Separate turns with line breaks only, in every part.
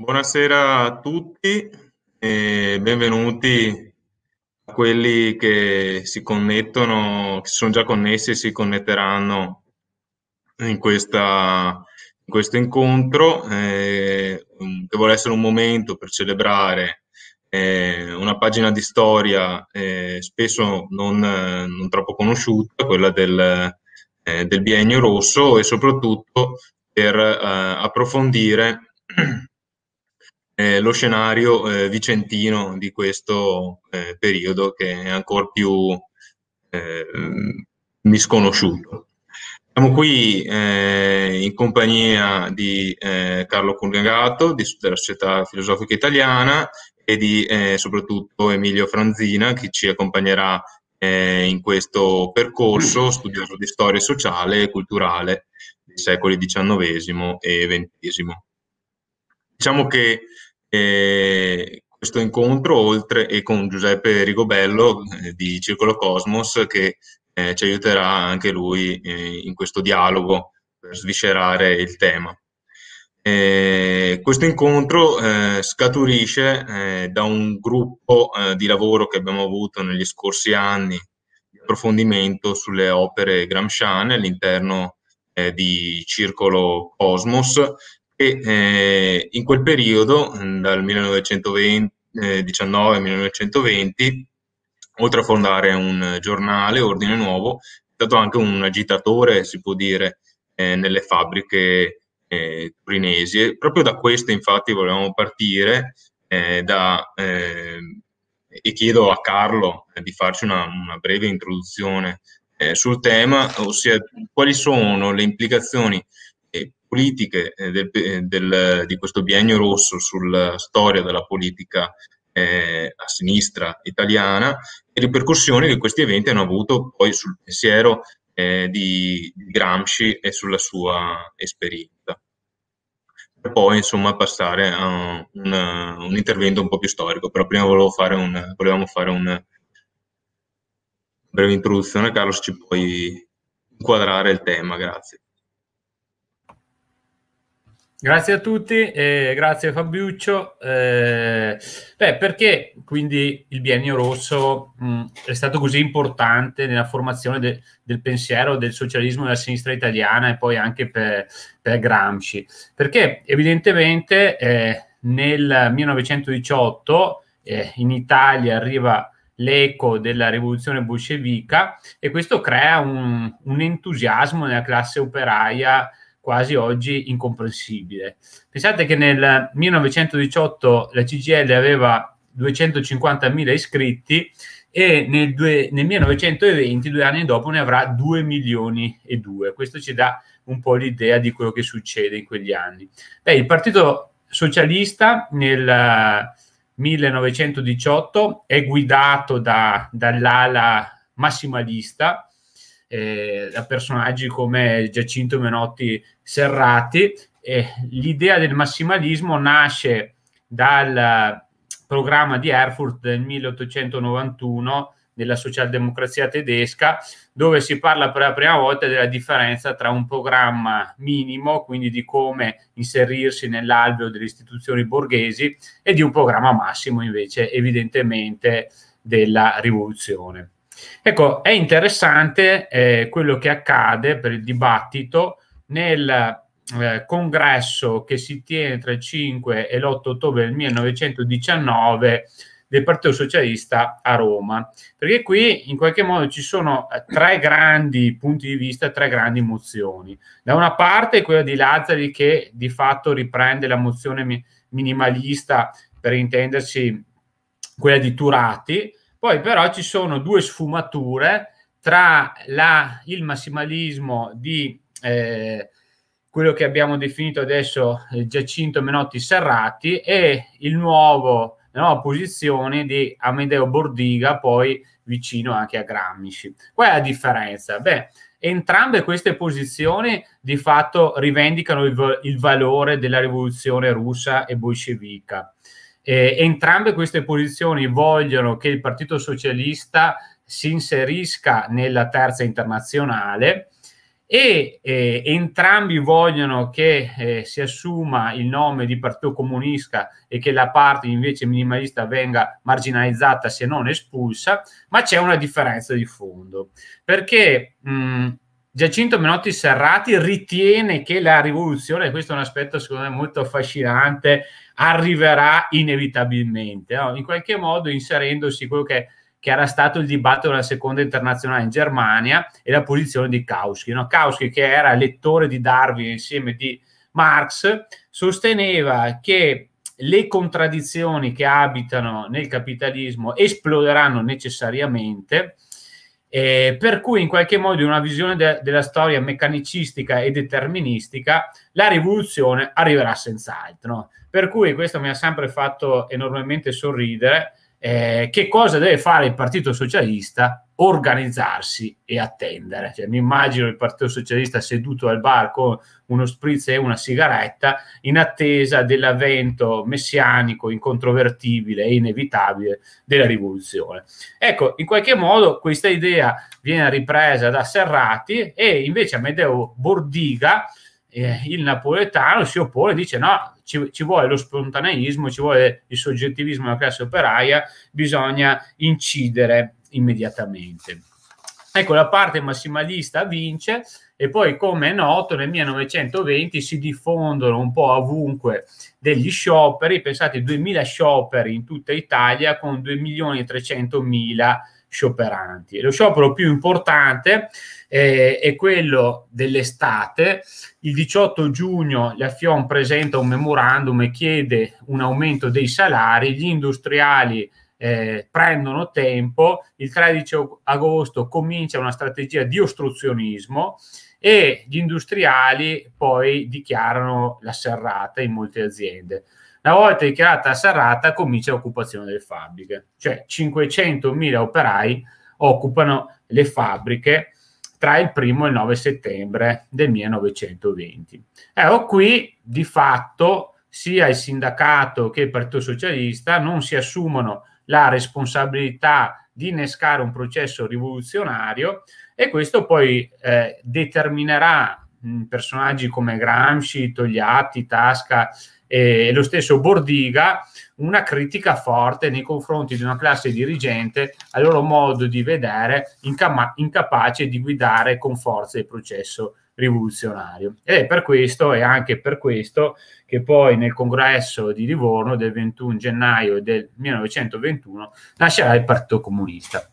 Buonasera a tutti e benvenuti a quelli che si connettono, che sono già connessi e si connetteranno in, questa, in questo incontro, eh, che vuole essere un momento per celebrare eh, una pagina di storia eh, spesso non, non, troppo conosciuta, quella del, eh, del biennio rosso e soprattutto per eh, approfondire eh, lo scenario eh, vicentino di questo eh, periodo che è ancora più eh, misconosciuto. Siamo qui eh, in compagnia di eh, Carlo Cungagato della Società Filosofica Italiana e di soprattutto Emilio Franzina che ci accompagnerà in questo percorso mm. studioso di storia sociale e culturale dei secoli XIX e XX. Diciamo che e questo incontro, oltre e con Giuseppe Rigobello eh, di Circolo Cosmos, che eh, ci aiuterà anche lui eh, in questo dialogo per sviscerare il tema. questo incontro eh, scaturisce da un gruppo di lavoro che abbiamo avuto negli scorsi anni di approfondimento sulle opere Gramsciane all'interno di Circolo Cosmos e eh, in quel periodo, mm, dal 1919 eh, al 1920, oltre a fondare un giornale, Ordine Nuovo, è stato anche un agitatore, si può dire, eh, nelle fabbriche eh, turinesi. Proprio da questo, infatti, volevamo partire eh, da, eh, e chiedo a Carlo di farci una, una breve introduzione sul tema, ossia quali sono le implicazioni politiche eh, del, eh, del, di questo biennio rosso sulla storia della politica eh, a sinistra italiana e ripercussioni che questi eventi hanno avuto poi sul pensiero eh, di, di Gramsci e sulla sua esperienza. Per poi insomma passare a un, un, intervento un po' più storico, però prima volevo fare un, volevamo fare una breve introduzione, Carlos ci puoi inquadrare il tema, grazie.
Grazie a tutti e grazie Fabiuccio. Eh, beh, perché quindi il biennio rosso mh, mm, è stato così importante nella formazione de- del pensiero del socialismo della sinistra italiana e poi anche per, per Gramsci? Perché evidentemente eh, nel 1918 eh, in Italia arriva l'eco della rivoluzione bolscevica e questo crea un, un entusiasmo nella classe operaia quasi oggi incomprensibile. Pensate che nel 1918 la CGL aveva 250.000 iscritti e nel, due, nel 1920, due anni dopo, ne avrà 2 milioni e 2. Questo ci dà un po' l'idea di quello che succede in quegli anni. Beh, il Partito Socialista nel 1918 eh, è guidato da, dall'ala massimalista eh, da personaggi come Giacinto Menotti Serrati. Eh, l'idea del massimalismo nasce dal programma di Erfurt del 1891 della socialdemocrazia tedesca, dove si parla per la prima volta della differenza tra un programma minimo, quindi di come inserirsi nell'alveo delle istituzioni borghesi, e di un programma massimo, invece, evidentemente, della rivoluzione. Ecco, è interessante eh, quello che accade per il dibattito nel eh, congresso che si tiene tra il 5 e l'8 ottobre del 1919 del Partito Socialista a Roma, perché qui in qualche modo ci sono eh, tre grandi punti di vista, tre grandi mozioni. Da una parte quella di Lazzari che di fatto riprende la mozione minimalista, per intenderci quella di Turati, poi però ci sono due sfumature tra la, il massimalismo di eh, quello che abbiamo definito adesso eh, Giacinto Menotti Serrati e il nuovo la nuova posizione di Amedeo Bordiga, poi vicino anche a Gramsci. Qual è la differenza? Beh, entrambe queste posizioni di fatto rivendicano il, il valore della rivoluzione russa e bolscevica. Eh, entrambe queste posizioni vogliono che il Partito Socialista si inserisca nella terza internazionale e eh, entrambi vogliono che eh, si assuma il nome di Partito Comunista e che la parte invece minimalista venga marginalizzata se non espulsa, ma c'è una differenza di fondo, perché mh, mm, Giacinto Menotti Serrati ritiene che la rivoluzione, questo è un aspetto secondo me molto affascinante, arriverà inevitabilmente, no? in qualche modo inserendosi quello che, che, era stato il dibattito della seconda internazionale in Germania e la posizione di Kauski. No? Kautsky, che era lettore di Darwin insieme di Marx, sosteneva che le contraddizioni che abitano nel capitalismo esploderanno necessariamente eh, per cui in qualche modo in una visione de- della storia meccanicistica e deterministica la rivoluzione arriverà senz'altro. Per cui questo mi ha sempre fatto enormemente sorridere. Eh, che cosa deve fare il Partito Socialista organizzarsi e attendere. Cioè, mi immagino il Partito Socialista seduto al bar con uno spritz e una sigaretta in attesa dell'avvento messianico, incontrovertibile e inevitabile della rivoluzione. Ecco, in qualche modo questa idea viene ripresa da Serrati e invece Amedeo Bordiga, eh, il napoletano, si oppone e dice no, ci, ci, vuole lo spontaneismo, ci vuole il soggettivismo della classe operaia, bisogna incidere immediatamente. Ecco, la parte massimalista vince e poi, come è noto, nel 1920 si diffondono un po' ovunque degli scioperi, pensate 2.000 scioperi in tutta Italia con 2 milioni e 300 mila scioperanti. Lo sciopero più importante eh, è quello dell'estate. Il 18 giugno la Fion presenta un memorandum e chiede un aumento dei salari, gli industriali eh, prendono tempo, il 13 agosto comincia una strategia di ostruzionismo e gli industriali poi dichiarano la serrata in molte aziende. Una volta dichiarata la serrata comincia l'occupazione delle fabbriche, cioè 500.000 operai occupano le fabbriche tra il primo e il 9 settembre del 1920. Ecco, qui di fatto sia il sindacato che il Partito Socialista non si assumono la responsabilità di innescare un processo rivoluzionario e questo poi eh, determinerà mh, personaggi come Gramsci, Togliatti, Tasca e lo stesso Bordiga una critica forte nei confronti di una classe dirigente al loro modo di vedere incama- incapace di guidare con forza il processo rivoluzionario. Ed è per questo e anche per questo che poi nel congresso di Livorno del 21 gennaio del 1921 nascerà il Partito Comunista.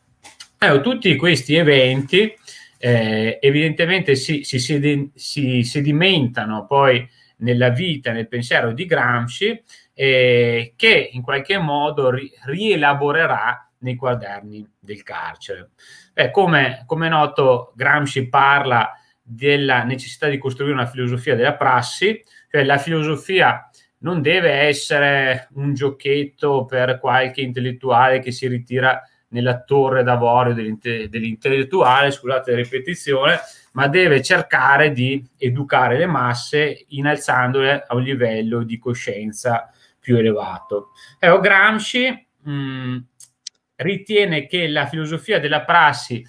Allora, tutti questi eventi eh, evidentemente si, si, sedi- si, sedimentano poi nella vita, nel pensiero di Gramsci, eh, che in qualche modo ri- rielaborerà nei quaderni del carcere. Eh, come, è noto, Gramsci parla della necessità di costruire una filosofia della prassi, cioè la filosofia non deve essere un giochetto per qualche intellettuale che si ritira nella torre d'avorio dell'intellettuale, scusate la ripetizione, ma deve cercare di educare le masse innalzandole a un livello di coscienza più elevato. Ecco, Gramsci mh, mm, ritiene che la filosofia della prassi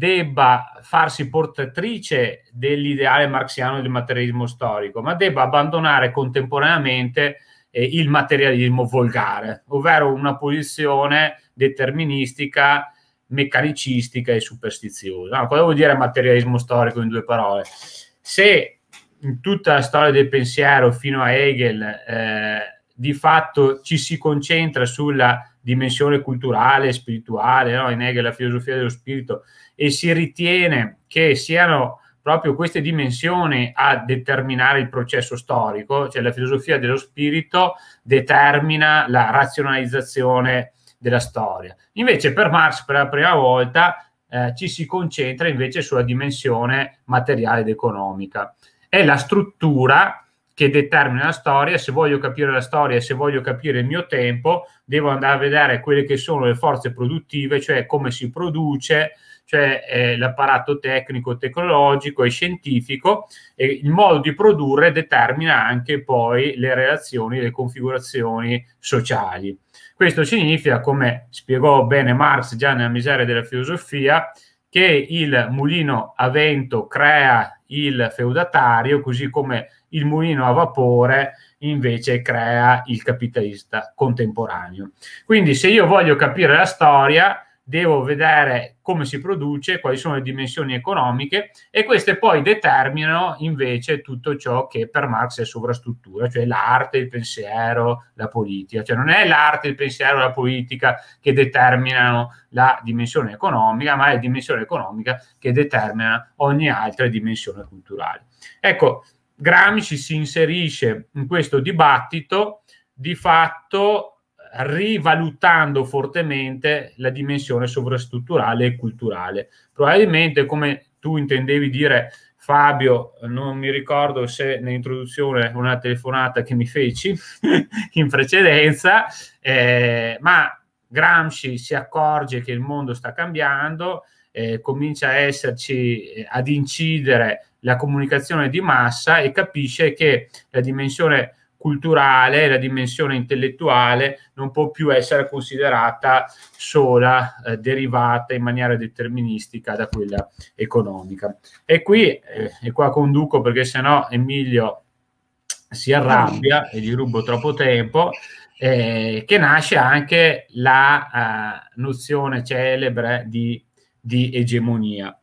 debba farsi portatrice dell'ideale marxiano del materialismo storico, ma debba abbandonare contemporaneamente eh, il materialismo volgare, ovvero una posizione deterministica, meccanicistica e superstiziosa. No, cosa vuol dire materialismo storico in due parole? Se in tutta la storia del pensiero fino a Hegel eh, di fatto ci si concentra sulla dimensione culturale, spirituale, no? in Hegel la filosofia dello spirito, e si ritiene che siano proprio queste dimensioni a determinare il processo storico, cioè la filosofia dello spirito determina la razionalizzazione della storia. Invece per Marx per la prima volta eh, ci si concentra invece sulla dimensione materiale ed economica. È la struttura che determina la storia, se voglio capire la storia, se voglio capire il mio tempo, devo andare a vedere quelle che sono le forze produttive, cioè come si produce, cioè eh, l'apparato tecnico, tecnologico e scientifico, e il modo di produrre determina anche poi le relazioni, le configurazioni sociali. Questo significa, come spiegò bene Marx già nella miseria della filosofia, che il mulino a vento crea il feudatario, così come il mulino a vapore invece crea il capitalista contemporaneo. Quindi se io voglio capire la storia, devo vedere come si produce, quali sono le dimensioni economiche e queste poi determinano invece tutto ciò che per Marx è sovrastruttura, cioè l'arte, il pensiero, la politica. Cioè non è l'arte, il pensiero, la politica che determinano la dimensione economica, ma è la dimensione economica che determina ogni altra dimensione culturale. Ecco, Gramsci si inserisce in questo dibattito di fatto rivalutando fortemente la dimensione sovrastrutturale e culturale. Probabilmente, come tu intendevi dire, Fabio, non mi ricordo se nell'introduzione una telefonata che mi feci in precedenza, eh, ma Gramsci si accorge che il mondo sta cambiando, eh, comincia a esserci, eh, ad incidere la comunicazione di massa e capisce che la dimensione culturale, la dimensione intellettuale non può più essere considerata sola, eh, derivata in maniera deterministica da quella economica. E qui, eh, e qua conduco perché sennò Emilio si arrabbia e gli rubo troppo tempo, eh, che nasce anche la eh, nozione celebre di, di egemonia.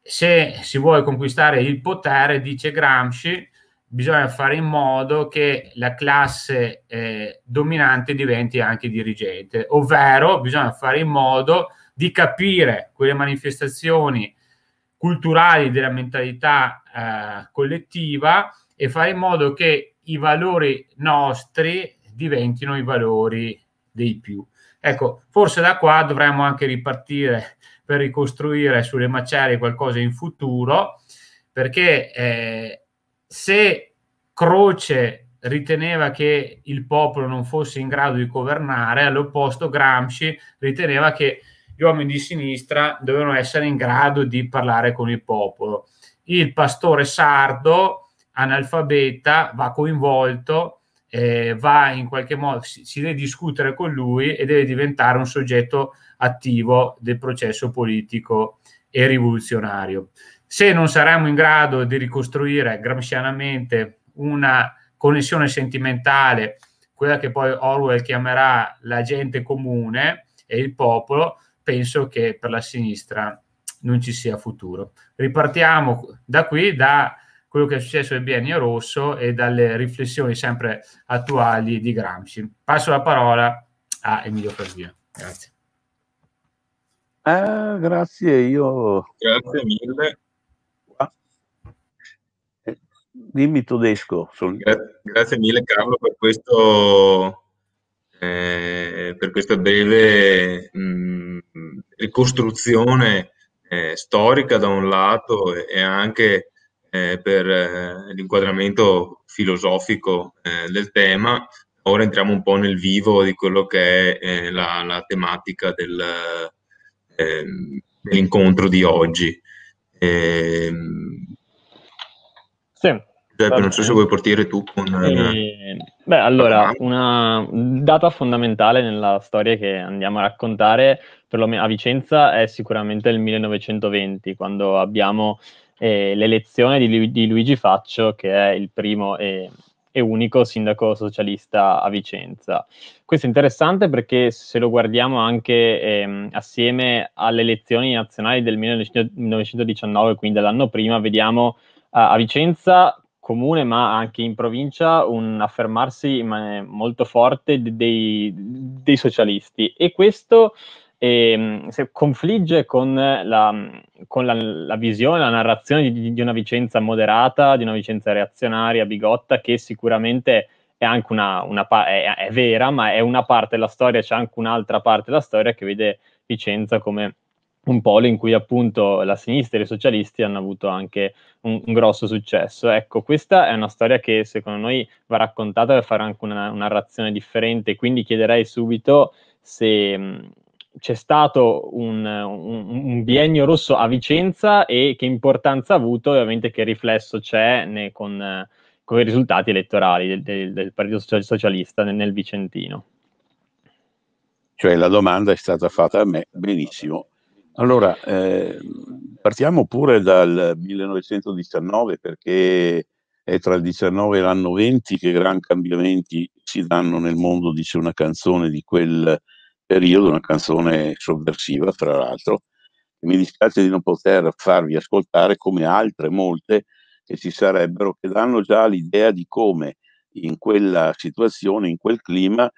Se si vuole conquistare il potere, dice Gramsci, bisogna fare in modo che la classe eh, dominante diventi anche dirigente, ovvero bisogna fare in modo di capire quelle manifestazioni culturali della mentalità eh, collettiva e fare in modo che i valori nostri diventino i valori dei più. Ecco, forse da qua dovremmo anche ripartire per ricostruire sulle macerie qualcosa in futuro, perché eh, se Croce riteneva che il popolo non fosse in grado di governare, all'opposto Gramsci riteneva che gli uomini di sinistra dovevano essere in grado di parlare con il popolo. Il pastore sardo, analfabeta, va coinvolto, eh, va in qualche modo, si, si deve discutere con lui e deve diventare un soggetto attivo del processo politico e rivoluzionario. Se non saremo in grado di ricostruire gramscianamente una connessione sentimentale, quella che poi Orwell chiamerà la gente comune e il popolo, penso che per la sinistra non ci sia futuro. Ripartiamo da qui, da quello che è successo nel biennio rosso e dalle riflessioni sempre attuali di Gramsci. Passo la parola a Emilio Casino. Grazie.
Eh, grazie, io... Grazie mille. Dimmi tedesco. Sul... Gra- grazie mille Carlo per questo, eh, per questa
breve mh, mm, ricostruzione eh, storica da un lato e, e anche eh, per eh, l'inquadramento filosofico eh, del tema. Ora entriamo un po' nel vivo di quello che è eh, la, la, tematica del, ehm, dell'incontro di oggi. Ehm, sì. Giuseppe, cioè, non so se vuoi partire tu
con... Eh, eh beh, allora, ah. una data fondamentale nella storia che andiamo a raccontare, perlomeno a Vicenza, è sicuramente il 1920, quando abbiamo eh, l'elezione di, Lu- di, Luigi Faccio, che è il primo e, e unico sindaco socialista a Vicenza. Questo è interessante perché se lo guardiamo anche ehm, assieme alle elezioni nazionali del 1919, quindi dell'anno prima, vediamo a Vicenza comune ma anche in provincia un affermarsi molto forte dei, dei socialisti e questo eh, confligge con, la, con la, la, visione, la narrazione di, di, una Vicenza moderata, di una Vicenza reazionaria, bigotta, che sicuramente è anche una, una è, è vera, ma è una parte della storia, c'è anche un'altra parte della storia che vede Vicenza come un polo in cui appunto la sinistra e i socialisti hanno avuto anche un, un, grosso successo. Ecco, questa è una storia che secondo noi va raccontata per fare anche una, una narrazione differente, quindi chiederei subito se mh, c'è stato un, un, un, biennio rosso a Vicenza e che importanza ha avuto ovviamente che riflesso c'è con, con, i risultati elettorali del, del, del Partito Socialista nel, nel Vicentino.
Cioè la domanda è stata fatta a me benissimo allora, eh, partiamo pure dal 1919 perché è tra il 19 e l'anno 20 che gran cambiamenti si danno nel mondo, dice una canzone di quel periodo, una canzone sovversiva tra l'altro. Mi dispiace di non poter farvi ascoltare come altre molte che ci sarebbero, che danno già l'idea di come in quella situazione, in quel clima,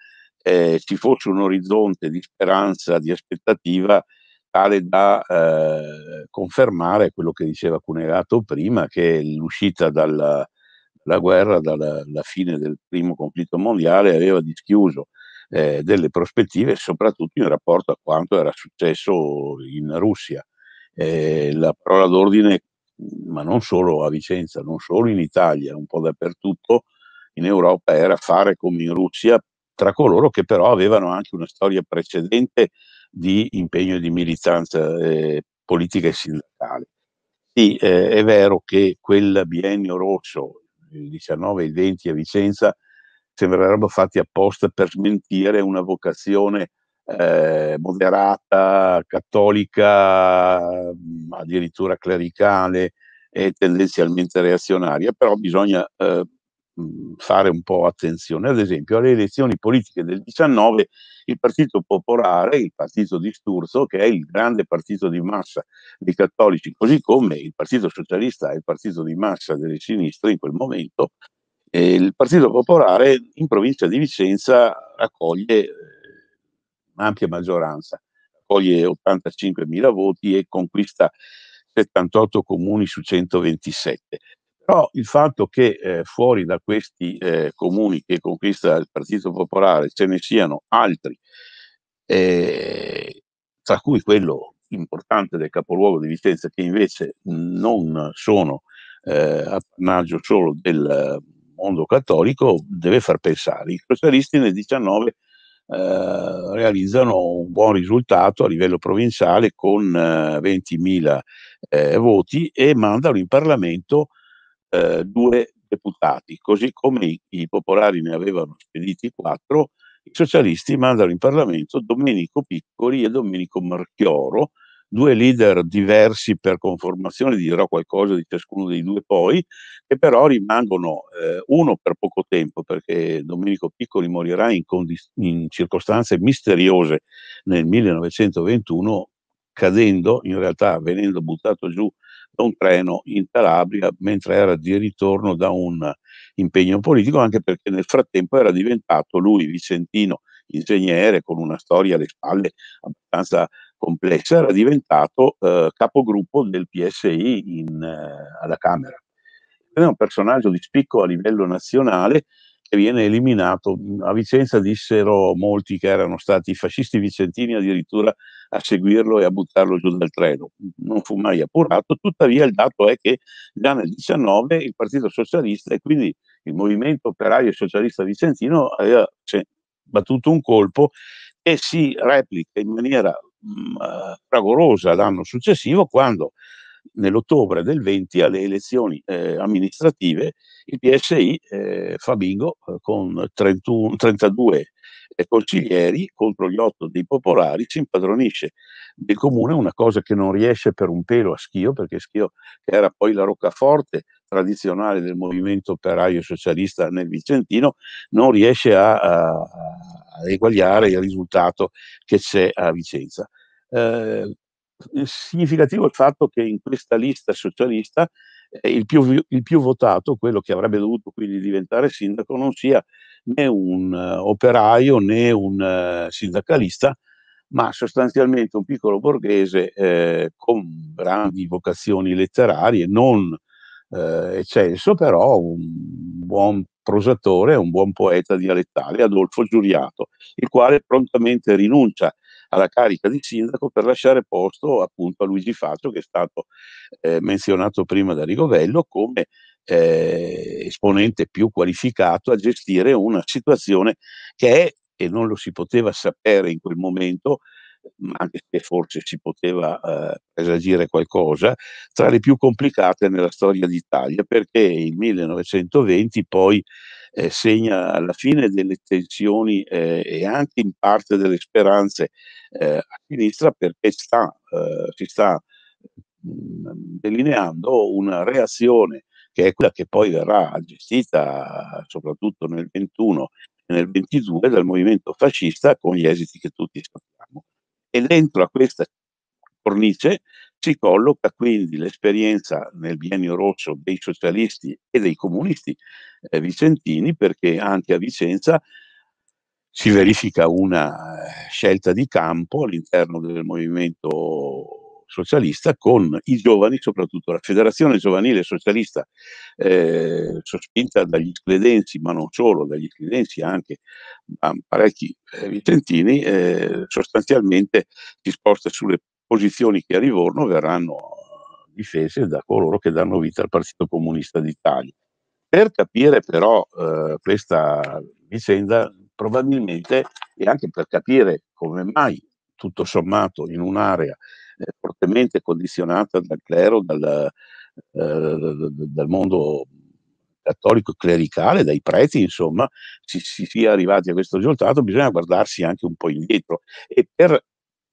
eh, ci fosse un orizzonte di speranza, di aspettativa tale da eh, confermare quello che diceva Cunegato prima, che l'uscita dalla, dalla guerra, dalla, dalla, fine del primo conflitto mondiale, aveva dischiuso eh, delle prospettive, soprattutto in rapporto a quanto era successo in Russia. Eh, la parola d'ordine, ma non solo a Vicenza, non solo in Italia, un po' dappertutto in Europa, era fare come in Russia tra coloro che però avevano anche una storia precedente di impegno e di militanza eh, politica e sindacale. Sì, eh, è vero che quel biennio rosso, il 19 e il 20 a Vicenza, sembrerebbero fatti apposta per smentire una vocazione eh, moderata, cattolica, addirittura clericale e tendenzialmente reazionaria, però bisogna eh, Mhmm, fare un po' attenzione. Ad esempio, alle elezioni politiche del 19 il Partito Popolare, il partito di Sturzo, che è il grande partito di massa dei cattolici, così come il Partito Socialista è il partito di massa delle sinistre in quel momento, eh, il Partito Popolare in provincia di Vicenza raccoglie eh, un'ampia maggioranza, raccoglie 85.000 voti e conquista 78 comuni su 127. Però il fatto che eh, fuori da questi eh, comuni che conquista il Partito Popolare ce ne siano altri, eh, tra cui quello importante del capoluogo di Vicenza, che invece non sono eh, appannaggio solo del mondo cattolico, deve far pensare. I socialisti nel 19 Uh, eh, realizzano un buon risultato a livello provinciale con uh, eh, 20.000 eh, voti e mandano in Parlamento eh, due deputati, così come i, i popolari ne avevano spediti quattro, i socialisti mandano in Parlamento Domenico Piccoli e Domenico Marchioro, due leader diversi per conformazione, dirò qualcosa di ciascuno dei due poi, che però rimangono eh, uno per poco tempo, perché Domenico Piccoli morirà in, condis- in circostanze misteriose nel 1921, cadendo, in realtà venendo buttato giù un treno in Calabria mentre era di ritorno da un impegno politico, anche perché nel frattempo era diventato lui vicentino ingegnere con una storia alle spalle abbastanza complessa, era diventato eh, capogruppo del PSI in, eh, alla Camera. Era un personaggio di spicco a livello nazionale che viene eliminato. A Vicenza dissero molti che erano stati i fascisti vicentini addirittura a seguirlo e a buttarlo giù dal treno. Non fu mai appurato, tuttavia il dato è che già nel 19 il Partito Socialista e quindi il Movimento Operaio Socialista Vicentino aveva cioè, battuto un colpo e si replica in maniera mm, eh, fragorosa l'anno successivo quando nell'ottobre del 20 alle elezioni eh, amministrative il PSI eh, fa bingo eh, con 31, 32 eh, consiglieri contro gli 8 dei popolari, si impadronisce del comune, una cosa che non riesce per un pelo a Schio, perché Schio che era poi la roccaforte tradizionale del movimento operaio socialista nel Vicentino, non riesce a, a, a eguagliare il risultato che c'è a Vicenza. Eh, significativo il fatto che in questa lista socialista eh, il, più, il, più, votato, quello che avrebbe dovuto quindi diventare sindaco, non sia né un uh, operaio né un uh, sindacalista, ma sostanzialmente un piccolo borghese eh, con grandi vocazioni letterarie, non eh, eccelso, però un buon prosatore, un buon poeta dialettale, Adolfo Giuriato, il quale prontamente rinuncia alla carica di sindaco per lasciare posto appunto a Luigi Faccio che è stato eh, menzionato prima da Rigovello come eh, esponente più qualificato a gestire una situazione che è, e non lo si poteva sapere in quel momento, anche se forse si poteva eh, presagire qualcosa, tra le più complicate nella storia d'Italia, perché il 1920 poi eh, segna la fine delle tensioni eh, e anche in parte delle speranze eh, a sinistra, perché sta, eh, si sta mm, delineando una reazione che è quella che poi verrà gestita soprattutto nel 21 e nel 22 dal movimento fascista con gli esiti che tutti sappiamo e dentro a questa cornice si colloca quindi l'esperienza nel biennio rosso dei socialisti e dei comunisti eh, vicentini, perché anche a Vicenza si verifica una eh, scelta di campo all'interno del movimento socialista con i giovani, soprattutto la Federazione Giovanile Socialista, eh, sospinta dagli scledensi, ma non solo, dagli scledensi anche da parecchi eh, vicentini, eh, sostanzialmente si sposta sulle posizioni che a Livorno verranno eh, difese da coloro che danno vita al Partito Comunista d'Italia. Per capire però eh, questa vicenda, probabilmente, e anche per capire come mai tutto sommato in un'area eh, fortemente condizionata dal clero, dal, eh, dal mondo cattolico clericale, dai preti, insomma, si, si sia arrivati a questo risultato, bisogna guardarsi anche un po' indietro e per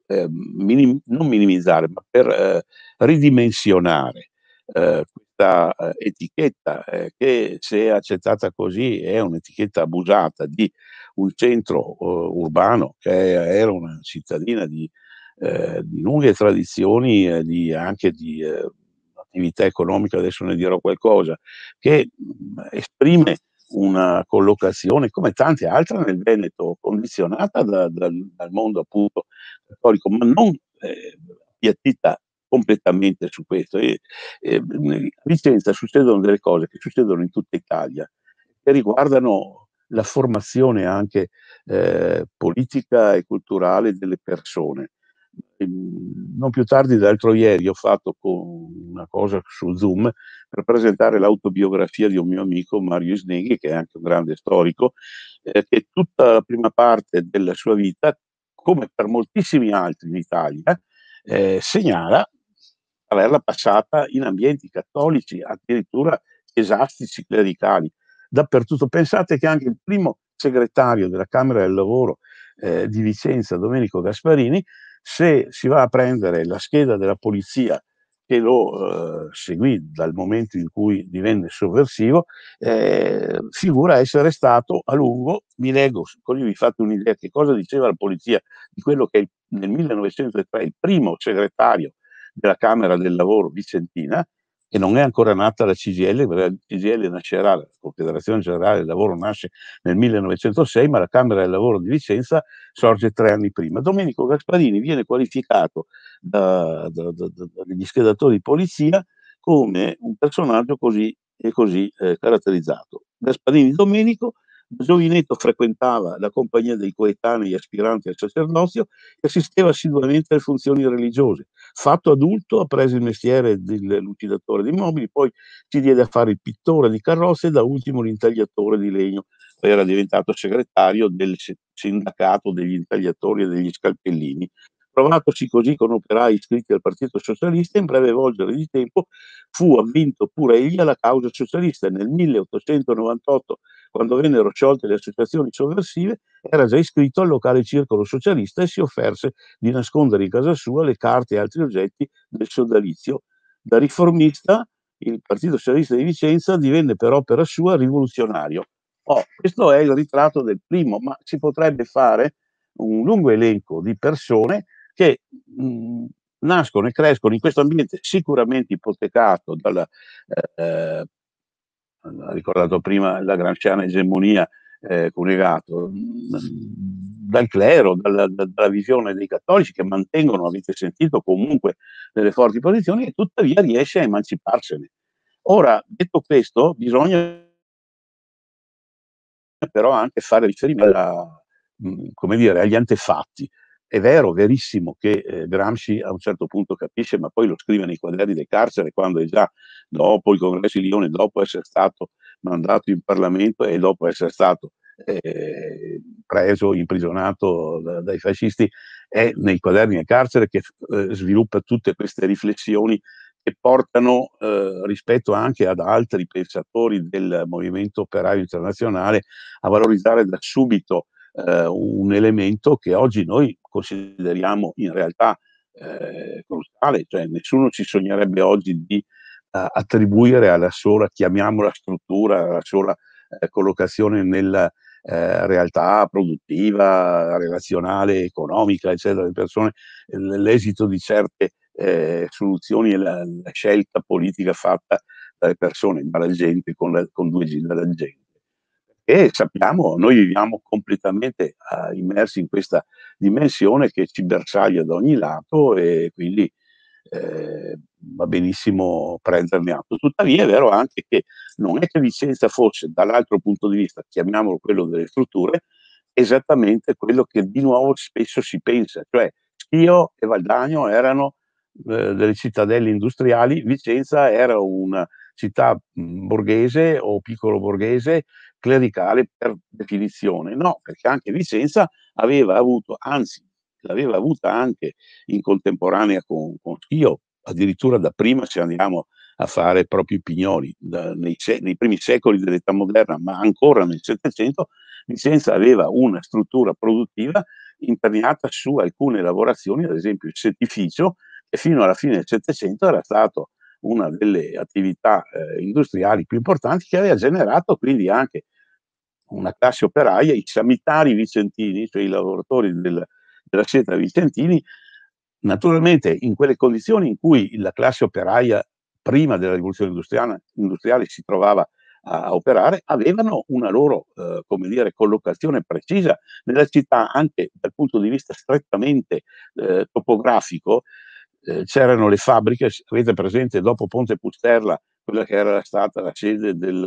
eh, minim- non minimizzare, ma per eh, ridimensionare eh, questa eh, etichetta eh, che se accettata così è un'etichetta abusata di un centro urbano che era una cittadina di eh, di lunghe tradizioni eh, di, anche di eh, attività economica, adesso ne dirò qualcosa, che mh, esprime una collocazione come tante altre nel Veneto, condizionata da, da, dal mondo appunto storico, ma non eh, appiattita completamente su questo. E, e, a Vicenza succedono delle cose che succedono in tutta Italia, che riguardano la formazione anche eh, politica e culturale delle persone. Ehm, non più tardi dell'altro ieri ho fatto una cosa su Zoom per presentare l'autobiografia di un mio amico Mario Sneghi, che è anche un grande storico, eh, che tutta la prima parte della sua vita, come per moltissimi altri in Italia, eh, segnala averla passata in ambienti cattolici, addirittura esastici, clericali, dappertutto. Pensate che anche il primo segretario della Camera del Lavoro eh, di Vicenza, Domenico Gasparini, se si va a prendere la scheda della polizia che lo eh, seguì dal momento in cui divenne sovversivo, eh, figura essere stato a lungo, mi leggo, così vi fate un'idea che cosa diceva la polizia di quello che nel 1903 il primo segretario della Camera del Lavoro Vicentina, e non è ancora nata la CGL, la CGL nascerà, la Confederazione Generale del Lavoro nasce nel 1906, ma la Camera del Lavoro di Vicenza sorge tre anni prima. Domenico Gasparini viene qualificato da, da, da, dagli schedatori di polizia come un personaggio così, così eh, caratterizzato. Gasparini Domenico Giovinetto frequentava la compagnia dei coetanei aspiranti al sacerdozio e assisteva assiduamente alle funzioni religiose. Fatto adulto ha preso il mestiere del lutilatore di mobili, poi si diede a fare il pittore di carrozze e da ultimo l'intagliatore di legno. Poi era diventato segretario del sindacato degli intagliatori e degli scalpellini. Provatosi così con operai iscritti al Partito Socialista, in breve volgere di tempo fu avvinto pure egli alla causa socialista. Nel 1898 quando vennero sciolte le associazioni sovversive, era già iscritto al locale circolo socialista e si offerse di nascondere in casa sua le carte e altri oggetti del sodalizio. Da riformista, il Partito Socialista di Vicenza divenne per opera sua rivoluzionario. Oh, questo è il ritratto del primo, ma si potrebbe fare un lungo elenco di persone che mh, mm, nascono e crescono in questo ambiente sicuramente ipotecato dalla eh, eh ha ricordato prima la granciana egemonia eh, coniugato mm, dal clero, dalla, dalla, visione dei cattolici che mantengono, avete sentito, comunque delle forti posizioni e tuttavia riesce a emanciparsene. Ora, detto questo, bisogna però anche fare riferimento alla, mm, dire, agli antefatti. È vero, verissimo che eh, Gramsci a un certo punto capisce, ma poi lo scrive nei quaderni del carcere quando è già dopo il congresso di Lione, dopo essere stato mandato in Parlamento e dopo essere stato eh, preso, imprigionato da, dai fascisti, è nei quaderni del carcere che eh, sviluppa tutte queste riflessioni che portano eh, rispetto anche ad altri pensatori del movimento operaio internazionale a valorizzare da subito eh, un elemento che oggi noi consideriamo in realtà eh, cruciale, cioè nessuno ci sognerebbe oggi di eh, attribuire alla sola, chiamiamola struttura, alla sola eh, collocazione nella eh, realtà produttiva, relazionale, economica, eccetera, delle persone, eh, l'esito di certe soluzioni e la, la, scelta politica fatta dalle persone, dalla gente, con, la, con due G dalla gente. E sappiamo, noi viviamo completamente uh, immersi in questa dimensione che ci bersaglia da ogni lato e quindi eh, va benissimo prenderne atto. Tuttavia è vero anche che non è che Vicenza fosse, dall'altro punto di vista, chiamiamolo quello delle strutture, esattamente quello che di nuovo spesso si pensa, cioè Schio e Valdagno erano eh, delle cittadelle industriali, Vicenza era una città borghese o piccolo borghese clericale per definizione, no, perché anche Vicenza aveva avuto, anzi, l'aveva avuta anche in contemporanea con, con io, addirittura da prima se andiamo a fare proprio i pignoli, da, nei, nei primi secoli dell'età moderna, ma ancora nel Settecento, Vicenza aveva una struttura produttiva imperniata su alcune lavorazioni, ad esempio il settificio, che fino alla fine del Settecento era stato una delle attività eh, industriali più importanti che aveva generato quindi anche una classe operaia, i samitari vicentini, cioè i lavoratori del, della seta vicentini, naturalmente in quelle condizioni in cui la classe operaia prima della rivoluzione industriale, industriale si trovava a operare, avevano una loro eh, come dire, collocazione precisa nella città anche dal punto di vista strettamente eh, topografico, eh, c'erano le fabbriche, avete presente dopo Ponte Pusterla, quella che era stata la sede del,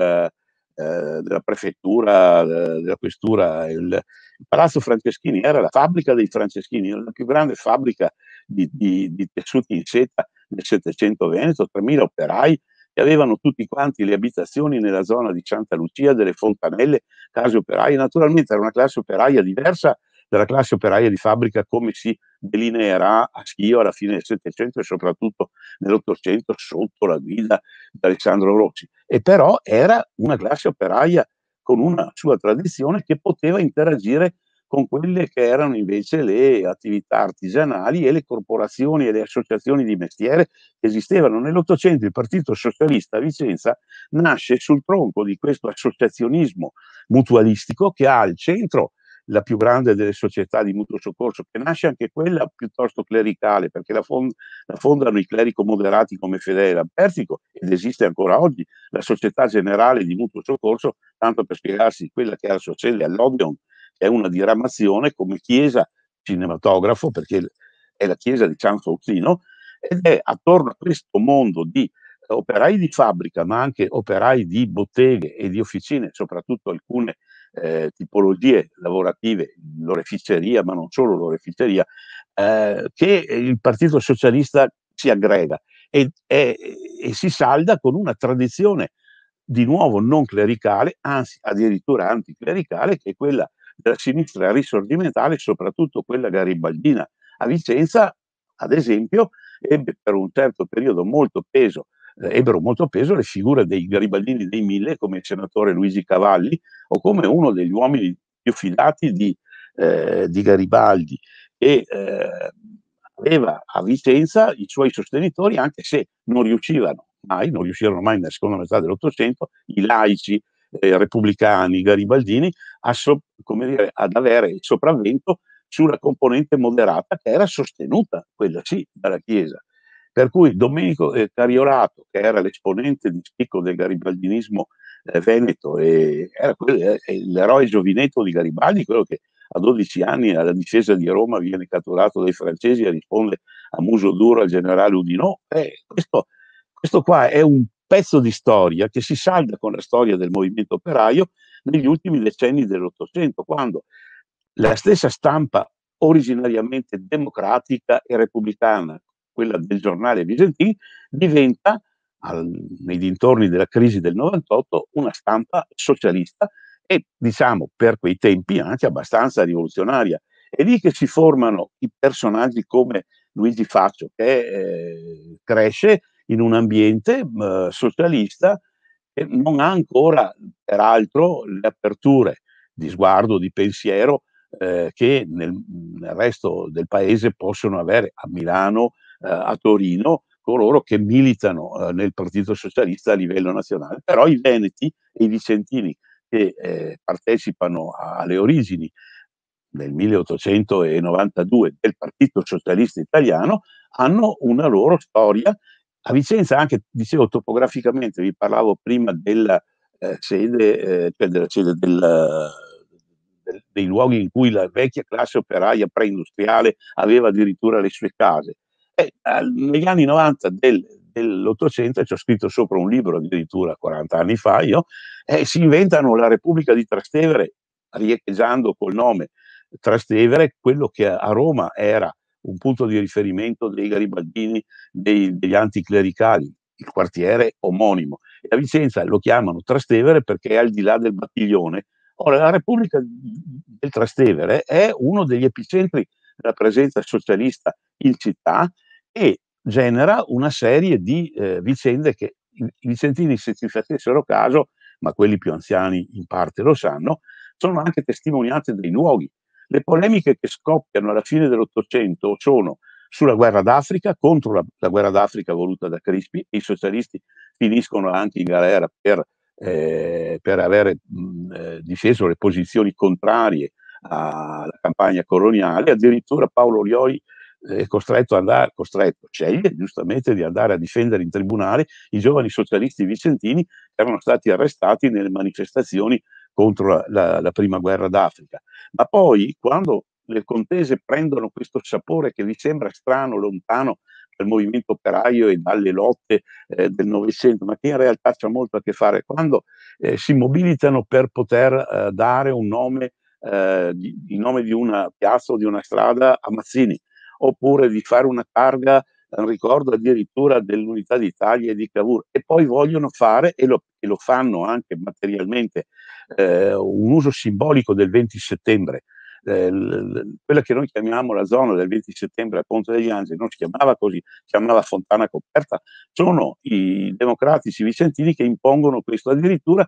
eh, della prefettura, eh, della questura. Il, il, Palazzo Franceschini era la fabbrica dei Franceschini, la più grande fabbrica di, di, di tessuti in seta nel Settecento Veneto, 3.000 operai che avevano tutti quanti le abitazioni nella zona di Santa Lucia, delle Fontanelle, case operaie, Naturalmente era una classe operaia diversa della classe operaia di fabbrica come si delineerà a schio alla fine del Settecento e soprattutto nell'Ottocento sotto la guida di Alessandro Rossi. E però era una classe operaia con una sua tradizione che poteva interagire con quelle che erano invece le attività artigianali e le corporazioni e le associazioni di mestiere che esistevano. Nell'Ottocento il Partito Socialista a Vicenza nasce sul tronco di questo associazionismo mutualistico che ha al centro la più grande delle società di mutuo soccorso, che nasce anche quella piuttosto clericale, perché la, fond- la fondano i clerico moderati come Fedele Lampertico ed esiste ancora oggi la Società Generale di Mutuo Soccorso, tanto per spiegarsi quella che era Sociale all'Odeon, è una diramazione come chiesa cinematografo, perché è la chiesa di San Faustino, ed è attorno a questo mondo di operai di fabbrica, ma anche operai di botteghe e di officine, soprattutto alcune eh, tipologie lavorative, l'oreficeria, ma non solo l'oreficeria, eh, che il Partito Socialista si aggrega e, e, e, si salda con una tradizione di nuovo non clericale, anzi addirittura anticlericale, che è quella della sinistra risorgimentale, soprattutto quella garibaldina. A Vicenza, ad esempio, ebbe per un certo periodo molto peso eh, ebbero molto peso le figure dei garibaldini dei mille come il senatore Luigi Cavalli o come uno degli uomini più fidati di, eh, di Garibaldi e eh, aveva a Vicenza i suoi sostenitori anche se non riuscivano mai, non riuscirono mai nella seconda metà dell'Ottocento, i laici eh, repubblicani garibaldini a so, dire, ad avere il sopravvento sulla componente moderata che era sostenuta, quella sì, dalla Chiesa. Per cui Domenico eh, Cariorato, che era l'esponente di spicco del garibaldinismo eh, veneto, e era quello, eh, l'eroe giovinetto di Garibaldi, quello che a 12 anni alla discesa di Roma viene catturato dai francesi e risponde a muso duro al generale Udinò, eh, questo, questo qua è un pezzo di storia che si salda con la storia del movimento operaio negli ultimi decenni dell'Ottocento, quando la stessa stampa originariamente democratica e repubblicana quella del giornale Visentin, diventa al, nei dintorni della crisi del 98 una stampa socialista e diciamo per quei tempi anche abbastanza rivoluzionaria. È lì che si formano i personaggi come Luigi Faccio che eh, cresce in un ambiente eh, socialista e non ha ancora peraltro le aperture di sguardo, di pensiero eh, che nel, nel, resto del paese possono avere a Milano, eh, a Torino coloro che militano eh, nel Partito Socialista a livello nazionale. Però i Veneti e i Vicentini che eh, partecipano alle origini nel 1892 del Partito Socialista Italiano hanno una loro storia. A Vicenza anche, dicevo, topograficamente, vi parlavo prima della eh, sede, eh, cioè della sede del, del, dei luoghi in cui la vecchia classe operaia preindustriale aveva addirittura le sue case. Eh, negli anni 90 del, dell'Ottocento, ci ho scritto sopra un libro addirittura 40 anni fa, io, eh, si inventano la Repubblica di Trastevere, riecheggiando col nome Trastevere, quello che a Roma era un punto di riferimento dei garibaldini, dei, degli anticlericali, il quartiere omonimo. E a Vicenza lo chiamano Trastevere perché è al di là del Battiglione. Ora, la Repubblica del Trastevere è uno degli epicentri della presenza socialista in città e genera una serie di eh, vicende che i vicentini, se ci facessero caso, ma quelli più anziani in parte lo sanno, sono anche testimonianze dei luoghi. Le polemiche che scoppiano alla fine dell'Ottocento sono sulla guerra d'Africa, contro la, la guerra d'Africa voluta da Crispi, e i socialisti finiscono anche in galera per, eh, per avere mh, eh, difeso le posizioni contrarie alla campagna coloniale, addirittura Paolo Rioi è costretto ad andare, costretto, sceglie giustamente di andare a difendere in tribunale i giovani socialisti vicentini che erano stati arrestati nelle manifestazioni contro la, la, la prima guerra d'Africa. Ma poi, quando le contese prendono questo sapore che vi sembra strano, lontano dal movimento operaio e dalle lotte eh, del Novecento, ma che in realtà c'ha molto a che fare, quando eh, si mobilitano per poter eh, dare un nome, eh, il nome di una piazza o di una strada a Mazzini, oppure di fare una targa, eh, ricordo addirittura dell'Unità d'Italia e di Cavour, e poi vogliono fare, e lo, e lo fanno anche materialmente, eh, un uso simbolico del 20 settembre. Eh, quella che noi chiamiamo la zona del 20 settembre a Ponte degli Angeli non si chiamava così, si chiamava Fontana Coperta, sono i democratici vicentini che impongono questo, addirittura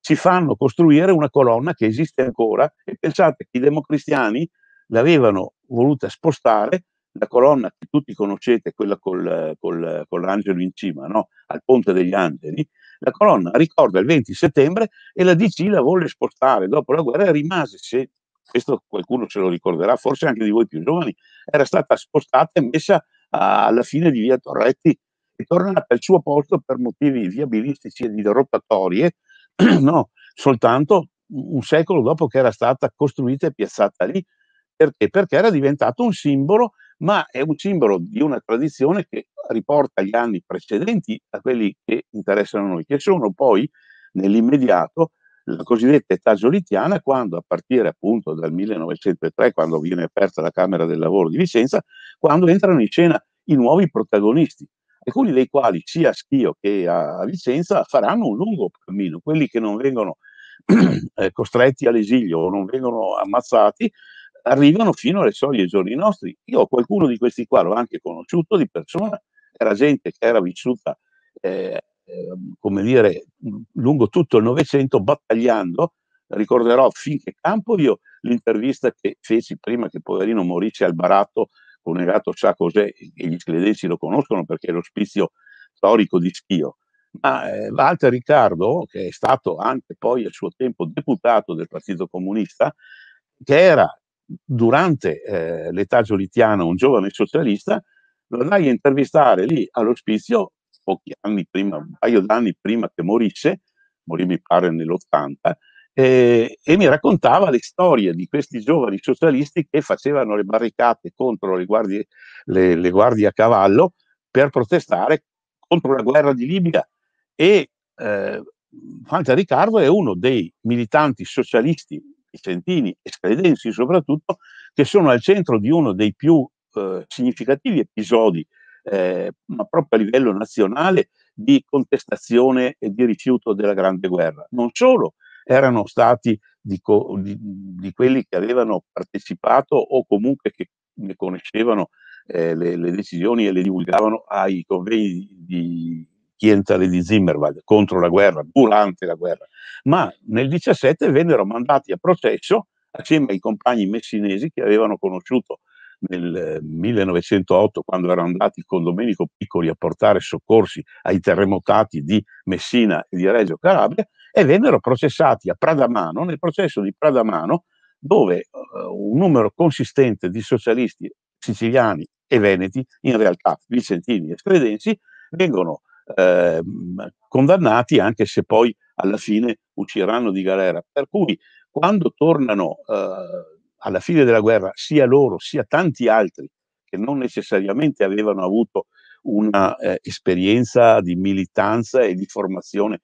ci fanno costruire una colonna che esiste ancora e pensate che i democristiani l'avevano voluta spostare la colonna che tutti conoscete, quella col, col, con l'angelo in cima, no? al Ponte degli Angeli, la colonna ricorda il 20 settembre e la DC la volle spostare dopo la guerra rimase, se questo qualcuno se lo ricorderà, forse anche di voi più giovani, era stata spostata e messa alla fine di via Torretti e tornata al suo posto per motivi viabilistici e di rotatorie, no, soltanto un secolo dopo che era stata costruita e piazzata lì, perché? Perché era diventato un simbolo ma è un simbolo di una tradizione che riporta gli anni precedenti a quelli che interessano a noi, che sono poi nell'immediato la cosiddetta età giolittiana, quando a partire appunto dal 1903, quando viene aperta la Camera del Lavoro di Vicenza, quando entrano in scena i nuovi protagonisti, alcuni dei quali sia a Schio che a Vicenza faranno un lungo cammino, quelli che non vengono eh, costretti all'esilio o non vengono ammazzati arrivano fino alle soglie ai giorni nostri. Io qualcuno di questi qua l'ho anche conosciuto di persona, era gente che era vissuta, eh, eh, come dire, lungo tutto il Novecento battagliando, ricorderò finché campo io l'intervista che feci prima che poverino morisse al baratto con il gatto sa cos'è, e gli scledesi lo conoscono perché è l'ospizio storico di Schio, ma eh, Walter Riccardo, che è stato anche poi a suo tempo deputato del Partito Comunista, che era durante eh, l'età giolitiana un giovane socialista, lo andai a intervistare lì all'ospizio, pochi anni prima, un paio d'anni prima che morisse, morì mi pare nell'80, eh, e mi raccontava le storie di questi giovani socialisti che facevano le barricate contro le guardie, le, le guardie a cavallo per protestare contro la guerra di Libia. E eh, Fanta Riccardo è uno dei militanti socialisti vicentini e scledensi soprattutto, che sono al centro di uno dei più eh, significativi episodi, eh, ma proprio a livello nazionale, di contestazione e di rifiuto della Grande Guerra. Non solo, erano stati di, co- di, di quelli che avevano partecipato o comunque che ne conoscevano eh, le, le, decisioni e le divulgavano ai convegni di, schienza di Zimmerwald contro la guerra, durante la guerra, ma nel 17 vennero mandati a processo assieme ai compagni messinesi che avevano conosciuto nel 1908 eh, quando erano andati con Domenico Piccoli a portare soccorsi ai terremotati di Messina e di Reggio Calabria e vennero processati a Pradamano, nel processo di Pradamano dove uh, un numero consistente di socialisti siciliani e veneti, in realtà vicentini e scredensi, vengono eh, condannati anche se poi alla fine usciranno di galera. Per cui quando tornano eh, alla fine della guerra, sia loro sia tanti altri che non necessariamente avevano avuto un'esperienza eh, di militanza e di formazione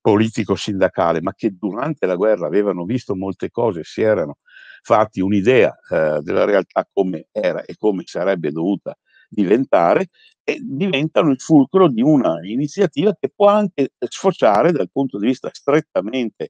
politico-sindacale, ma che durante la guerra avevano visto molte cose, si erano fatti un'idea eh, della realtà come era e come sarebbe dovuta diventare e diventano il fulcro di una iniziativa che può anche eh, sfociare dal punto di vista strettamente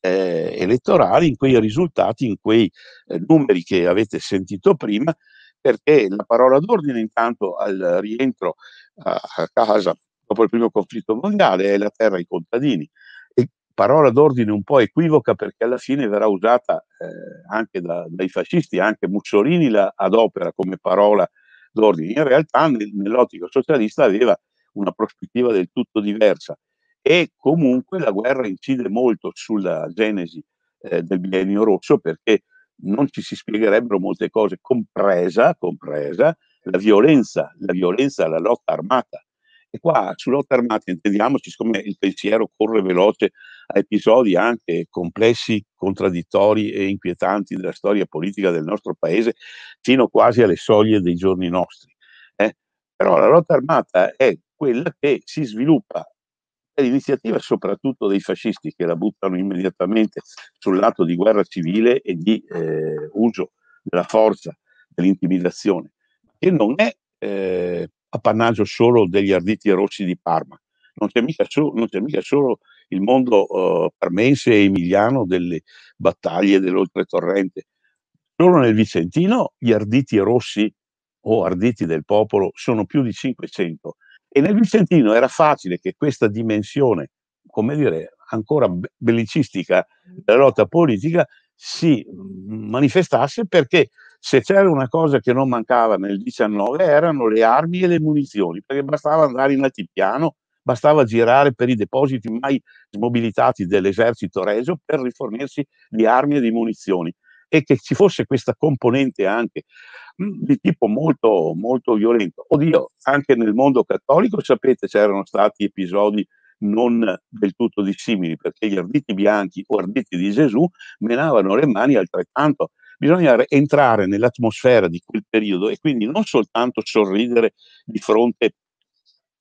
eh, elettorale in quei risultati, in quei eh, numeri che avete sentito prima, perché la parola d'ordine intanto al rientro a, a casa dopo il primo conflitto mondiale è la terra ai contadini. E parola d'ordine un po' equivoca perché alla fine verrà usata eh, anche da, dai fascisti, anche Mussolini la adopera come parola d'ordine. In realtà nell'ottica socialista aveva una prospettiva del tutto diversa e comunque la guerra incide molto sulla genesi eh, del biennio rosso perché non ci si spiegherebbero molte cose, compresa, compresa la violenza, la violenza alla lotta armata. E qua su lotta armata intendiamoci, siccome il pensiero corre veloce episodi anche complessi, contraddittori e inquietanti della storia politica del nostro paese, fino quasi alle soglie dei giorni nostri. Eh? Però la lotta armata è quella che si sviluppa per iniziativa soprattutto dei fascisti che la buttano immediatamente sul lato di guerra civile e di eh, uso della forza, dell'intimidazione, che non è eh, appannaggio solo degli arditi rossi di Parma, non c'è mica, so, non c'è mica solo il mondo eh, uhm, parmense e emiliano delle battaglie dell'oltretorrente. Solo nel Vicentino gli arditi rossi o arditi del popolo sono più di 500 e nel Vicentino era facile che questa dimensione, come dire, ancora bellicistica della lotta politica si mhmm, manifestasse perché se c'era una cosa che non mancava nel 19 erano le armi e le munizioni, perché bastava andare in altipiano bastava girare per i depositi mai smobilitati dell'esercito reso per rifornirsi di armi e di munizioni e che ci fosse questa componente anche mhmm, di tipo molto, molto violento. Oddio, anche nel mondo cattolico, sapete, c'erano stati episodi non del tutto dissimili, perché gli arditi bianchi o arditi di Gesù menavano le mani altrettanto. Bisogna entrare nell'atmosfera di quel periodo e quindi non soltanto sorridere di fronte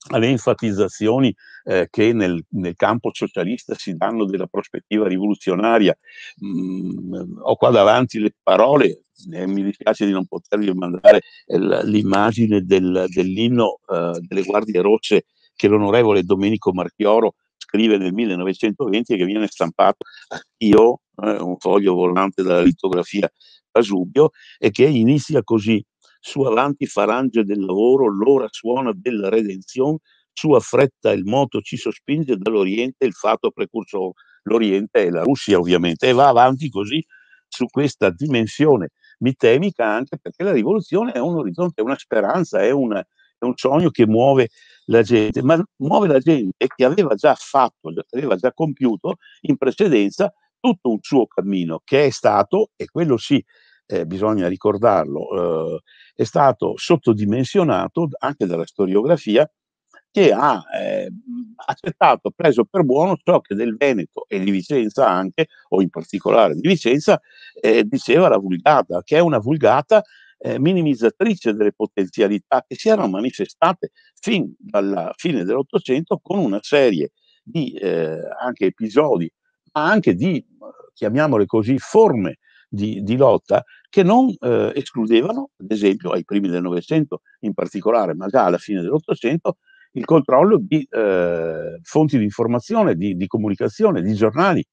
alle enfatizzazioni eh, che nel, nel, campo socialista si danno della prospettiva rivoluzionaria. Mm, ho qua davanti le parole, eh, mi dispiace di non potervi mandare eh, l'immagine del, dell'inno eh, delle Guardie Rosse che l'onorevole Domenico Marchioro scrive nel 1920 e che viene stampato a Chio, eh, un foglio volante dalla litografia Pasubio, e che inizia così sua avanti farange del lavoro, l'ora suona della redenzione, sua fretta il moto ci sospinge dall'Oriente, il fatto precursore, l'Oriente è la Russia ovviamente, e va avanti così su questa dimensione mitemica anche perché la rivoluzione è un orizzonte, è una speranza, è, una, è un sogno che muove la gente, ma muove la gente che aveva già fatto, aveva già compiuto in precedenza tutto un suo cammino che è stato, e quello sì, eh, bisogna ricordarlo, eh, è stato sottodimensionato anche dalla storiografia che ha eh, accettato, preso per buono ciò che del Veneto e di Vicenza anche, o in particolare di Vicenza, eh, diceva la vulgata, che è una vulgata eh, minimizzatrice delle potenzialità che si erano manifestate fin dalla fine dell'Ottocento con una serie di eh, anche episodi, ma anche di, chiamiamole così, forme di, di, lotta che non eh, escludevano, ad esempio, ai primi del Novecento in particolare, ma già alla fine dell'Ottocento, il controllo di eh, fonti di informazione, di, di, comunicazione, di giornali,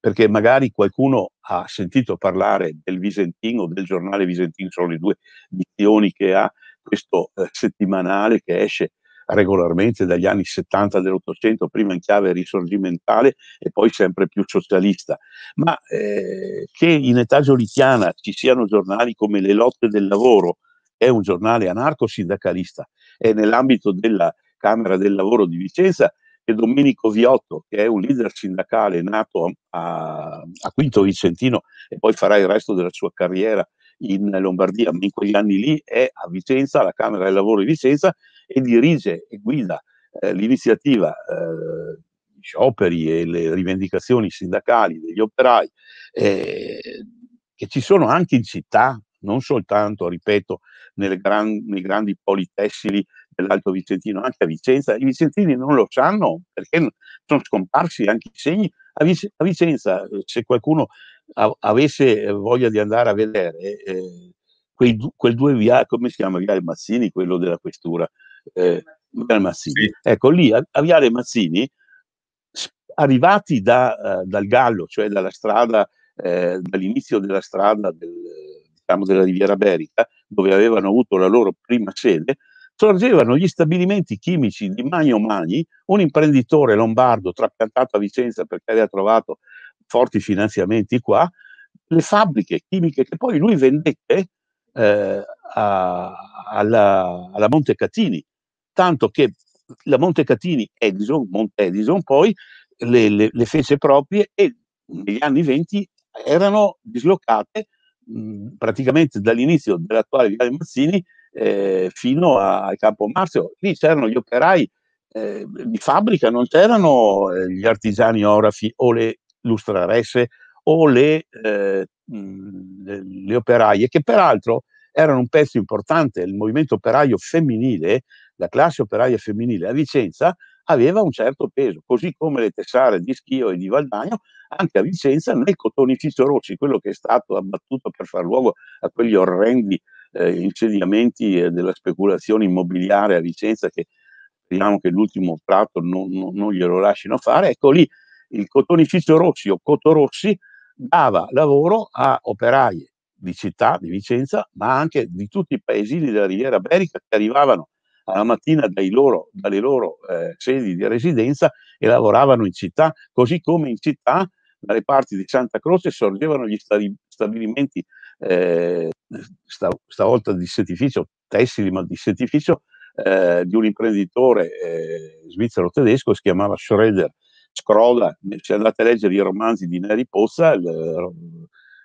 perché magari qualcuno ha sentito parlare del Visentin o del giornale Visentin, sono le due edizioni che ha questo eh, settimanale che esce regolarmente dagli anni 70 dell'Ottocento, prima in chiave risorgimentale e poi sempre più socialista. Ma eh, che in età giolitiana ci siano giornali come Le lotte del lavoro, è un giornale anarco-sindacalista, è nell'ambito della Camera del Lavoro di Vicenza che Domenico Viotto, che è un leader sindacale nato a, a Quinto Vicentino e poi farà il resto della sua carriera in Lombardia, ma in quegli anni lì è a Vicenza, alla Camera del Lavoro di Vicenza, e dirige e guida eh, l'iniziativa, eh, gli scioperi e le rivendicazioni sindacali degli operai, eh, che ci sono anche in città, non soltanto, ripeto, gran, nei grandi poli tessili dell'Alto Vicentino, anche a Vicenza. I vicentini non lo sanno perché sono scomparsi anche i segni. A, Vic- a Vicenza, eh, se qualcuno a- avesse eh, voglia di andare a vedere eh, quei du- quel due via, come si chiama, via Mazzini, quello della questura, eh, Mazzini. Sì. Ecco, lì a, a Viale Mazzini, arrivati da, uh, dal Gallo, cioè dalla strada, eh, dall'inizio della strada del, diciamo, della Riviera Berica, dove avevano avuto la loro prima sede, sorgevano gli stabilimenti chimici di Magno Magni, un imprenditore lombardo trapiantato a Vicenza perché aveva trovato forti finanziamenti qua, le fabbriche chimiche che poi lui vendette eh, alla, alla Montecatini, tanto che la Montecatini Edison, Edison poi le, le, le, fece proprie e negli anni 20 erano dislocate mh, praticamente dall'inizio dell'attuale Viale Mazzini eh, fino a, al Campo Marzio. Lì c'erano gli operai eh, di fabbrica, non c'erano eh, gli artigiani orafi o le lustraresse o le, eh, mh, le operaie, che peraltro erano un pezzo importante, il movimento operaio femminile la classe operaia femminile a Vicenza aveva un certo peso, così come le tessare di Schio e di Valdagno, anche a Vicenza nel cotonificio Rossi, quello che è stato abbattuto per far luogo a quegli orrendi eh, insediamenti eh, della speculazione immobiliare a Vicenza che speriamo che l'ultimo prato non, non, non glielo lasciano fare, ecco lì il cotonificio Rossi o Cotorossi dava lavoro a operaie di città, di Vicenza, ma anche di tutti i paesini della Riviera Berica che arrivavano alla mattina loro, dalle loro eh, sedi di residenza e lavoravano in città, così come in città dalle parti di Santa Croce sorgevano gli stabilimenti, eh, sta, stavolta di settificio, tessili ma di settificio, eh, di un imprenditore eh, svizzero tedesco si chiamava Schroeder Scroda, se andate a leggere i romanzi di Neri Pozza, il,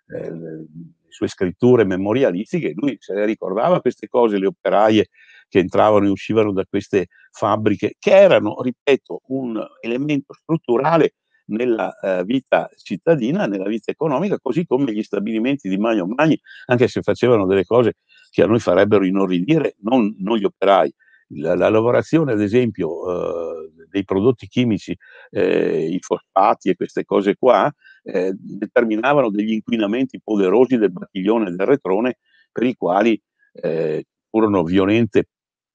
eh, il, sue scritture memorialistiche, lui se le ricordava queste cose, le operaie che entravano e uscivano da queste fabbriche, che erano, ripeto, un elemento strutturale nella eh, vita cittadina, nella vita economica, così come gli stabilimenti di Magno Magni, anche se facevano delle cose che a noi farebbero inorridire, non, non gli operai. La, la, lavorazione, ad esempio, eh, dei prodotti chimici, eh, i fosfati e queste cose qua, eh, determinavano degli inquinamenti poderosi del Bacchiglione del Retrone per i quali eh, furono violente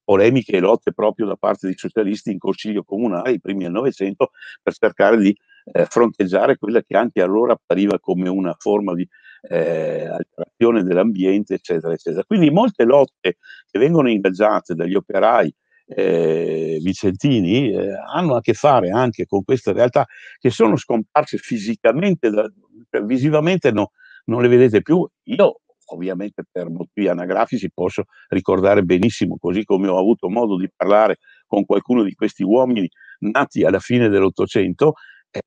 polemiche e lotte proprio da parte dei socialisti in consiglio comunale i primi del Novecento per cercare di eh, fronteggiare quella che anche allora appariva come una forma di eh, alterazione dell'ambiente, eccetera, eccetera. Quindi molte lotte che vengono ingaggiate dagli operai eh, vicentini eh, hanno a che fare anche con queste realtà che sono scomparse fisicamente, da, cioè, visivamente no, non le vedete più. Io ovviamente per motivi anagrafici posso ricordare benissimo, così come ho avuto modo di parlare con qualcuno di questi uomini nati alla fine dell'Ottocento, eh,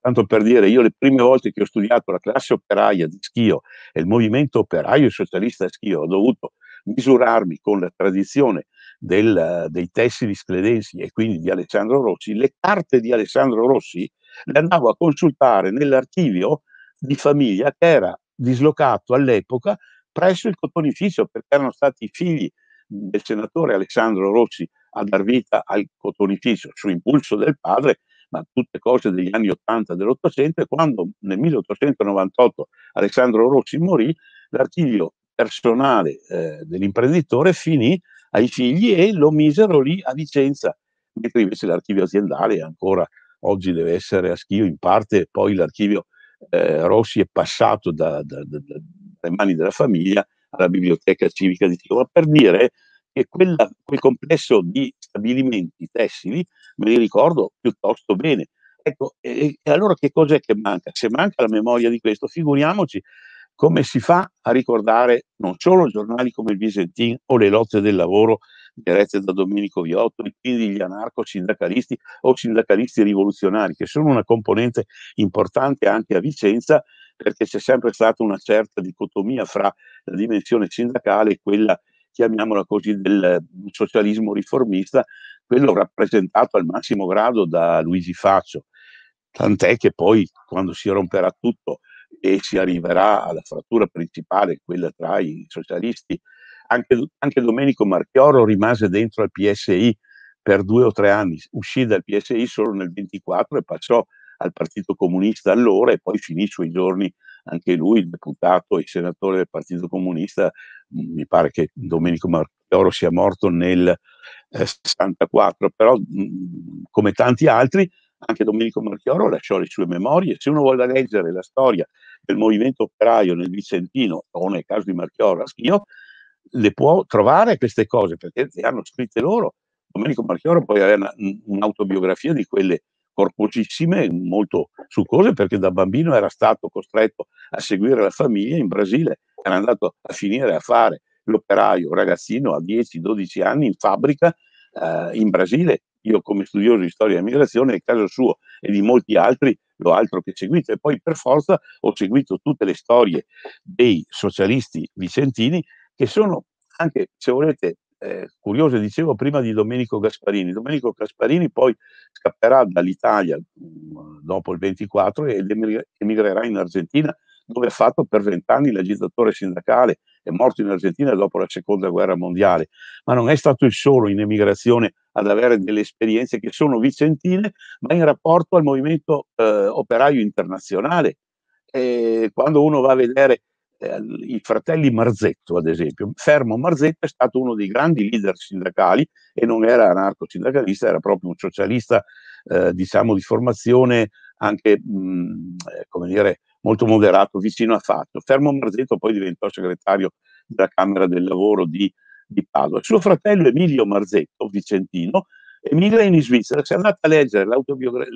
tanto per dire, io le prime volte che ho studiato la classe operaia di Schio e il movimento operaio e socialista Schio, ho dovuto misurarmi con la tradizione del, dei testi di Scledensi e quindi di Alessandro Rossi, le carte di Alessandro Rossi le andavo a consultare nell'archivio di famiglia che era dislocato all'epoca presso il cotonificio perché erano stati i figli del senatore Alessandro Rossi a dar vita al cotonificio su impulso del padre, ma tutte cose degli anni 80 dell'Ottocento e quando nel 1898 Alessandro Rossi morì, l'archivio personale eh, dell'imprenditore finì ai figli e lo misero lì a Vicenza, mentre invece l'archivio aziendale ancora oggi deve essere a Schio in parte, poi l'archivio eh, Rossi è passato da, da, da, dalle mani della famiglia alla biblioteca civica di Schio, ma per dire che quella, quel complesso di stabilimenti tessili me li ricordo piuttosto bene. Ecco, e, e allora che cos'è che manca? Se manca la memoria di questo, figuriamoci come si fa a ricordare non solo giornali come il Visentin o le lotte del lavoro dirette da Domenico Viotto, e quindi gli anarco-sindacalisti o sindacalisti rivoluzionari, che sono una componente importante anche a Vicenza, perché c'è sempre stata una certa dicotomia fra la dimensione sindacale e quella, chiamiamola così, del socialismo riformista, quello rappresentato al massimo grado da Luigi Faccio. Tant'è che poi, quando si romperà tutto, e si arriverà alla frattura principale, quella tra i socialisti. Anche, anche Domenico Marchioro rimase dentro al PSI per due o tre anni, uscì dal PSI solo nel 24 e passò al Partito Comunista allora e poi finì i suoi giorni anche lui, il deputato e senatore del Partito Comunista, mi pare che Domenico Marchioro sia morto nel eh, 64, però mh, mm, come tanti altri anche Domenico Marchioro lasciò le sue memorie. Se uno vuole leggere la storia del movimento operaio nel Vicentino o nel caso di Marchioro a Schio, le può trovare queste cose perché le hanno scritte loro. Domenico Marchioro poi aveva un'autobiografia di quelle corposissime, molto succose, perché da bambino era stato costretto a seguire la famiglia in Brasile, era andato a finire a fare l'operaio, ragazzino a 10-12 anni in fabbrica eh, in Brasile, io come studioso di storia e migrazione, il caso suo e di molti altri, l'ho altro che seguito e poi per forza ho seguito tutte le storie dei socialisti vicentini che sono anche, se volete, eh, curiose, dicevo prima di Domenico Gasparini. Domenico Gasparini poi scapperà dall'Italia mh, mm, dopo il 24 ed emigrerà in Argentina dove ha fatto per vent'anni l'agitatore sindacale, è morto in Argentina dopo la seconda guerra mondiale, ma non è stato il solo in emigrazione ad avere delle esperienze che sono vicentine, ma in rapporto al movimento eh, operaio internazionale. E quando uno va a vedere eh, i fratelli Marzetto, ad esempio, Fermo Marzetto è stato uno dei grandi leader sindacali e non era anarco-sindacalista, era proprio un socialista, eh, diciamo, di formazione anche, mh, mm, eh, come dire, molto moderato, vicino a fatto. Fermo Marzetto poi diventò segretario della Camera del Lavoro di, di Padova. Suo fratello Emilio Marzetto, vicentino, emigra in Svizzera, si è andato a leggere l'autobiografia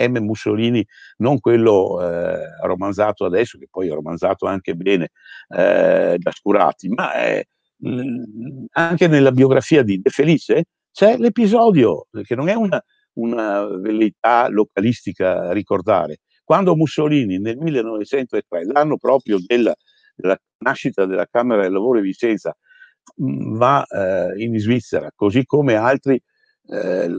M. Mussolini, non quello eh, romanzato adesso, che poi è romanzato anche bene eh, da Scurati, ma è, mh, mm, anche nella biografia di De Felice c'è l'episodio, che non è una, una velleità localistica a ricordare, quando Mussolini nel 1903, l'anno proprio della, della nascita della Camera del Lavoro di Vicenza, va eh, in Svizzera, così come altri eh,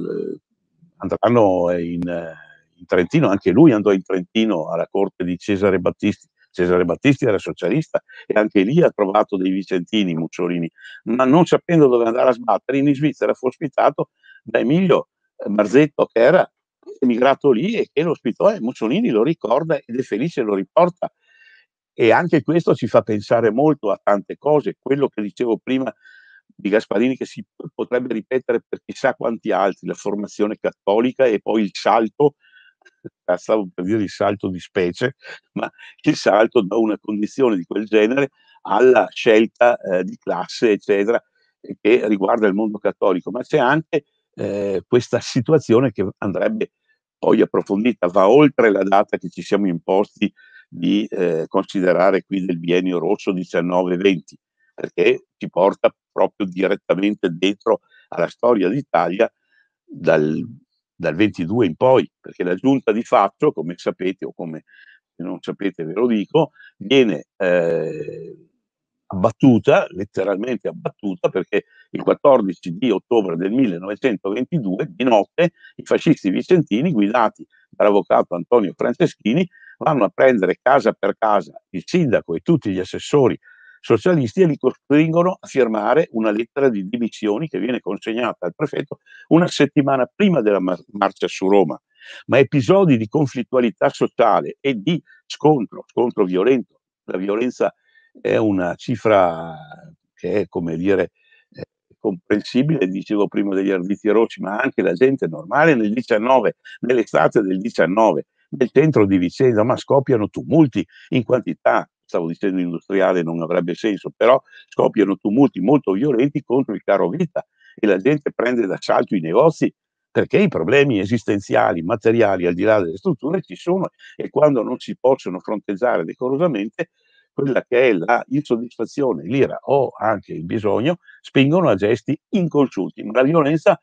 andranno in, in, Trentino, anche lui andò in Trentino alla corte di Cesare Battisti. Cesare Battisti era socialista e anche lì ha trovato dei vicentini Mussolini, ma non sapendo dove andare a sbattere, in Svizzera fu ospitato da Emilio eh, Marzetto, che era emigrato lì e che lo scrittore Mussolini lo ricorda ed è felice lo riporta. E anche questo ci fa pensare molto a tante cose. Quello che dicevo prima di Gasparini che si potrebbe ripetere per chissà quanti altri, la formazione cattolica e poi il salto, stavo per dire il salto di specie, ma il salto da una condizione di quel genere alla scelta eh, di classe, eccetera, che riguarda il mondo cattolico. Ma c'è anche eh, questa situazione che andrebbe poi approfondita, va oltre la data che ci siamo imposti di eh, considerare qui del biennio rosso 19-20, perché ci porta proprio direttamente dentro alla storia d'Italia dal, dal 22 in poi, perché la giunta di fatto, come sapete o come non sapete ve lo dico, viene eh, abbattuta, letteralmente abbattuta, perché il 14 di ottobre del 1922, di notte, i fascisti vicentini, guidati dall'avvocato Antonio Franceschini, vanno a prendere casa per casa il sindaco e tutti gli assessori socialisti e li costringono a firmare una lettera di dimissioni che viene consegnata al prefetto una settimana prima della mar- marcia su Roma. Ma episodi di conflittualità sociale e di scontro, scontro violento, la violenza è una cifra che è come dire comprensibile, dicevo prima degli arditi roci, ma anche la gente normale nel 19, nell'estate del 19, nel centro di Vicenza, ma scoppiano tumulti in quantità, stavo dicendo industriale non avrebbe senso, però scoppiano tumulti molto violenti contro il caro vita e la gente prende d'assalto i negozi perché i problemi esistenziali, materiali, al di là delle strutture ci sono e quando non si possono fronteggiare decorosamente quella che è la insoddisfazione, l'ira o anche il bisogno, spingono a gesti inconsciuti, ma la violenza,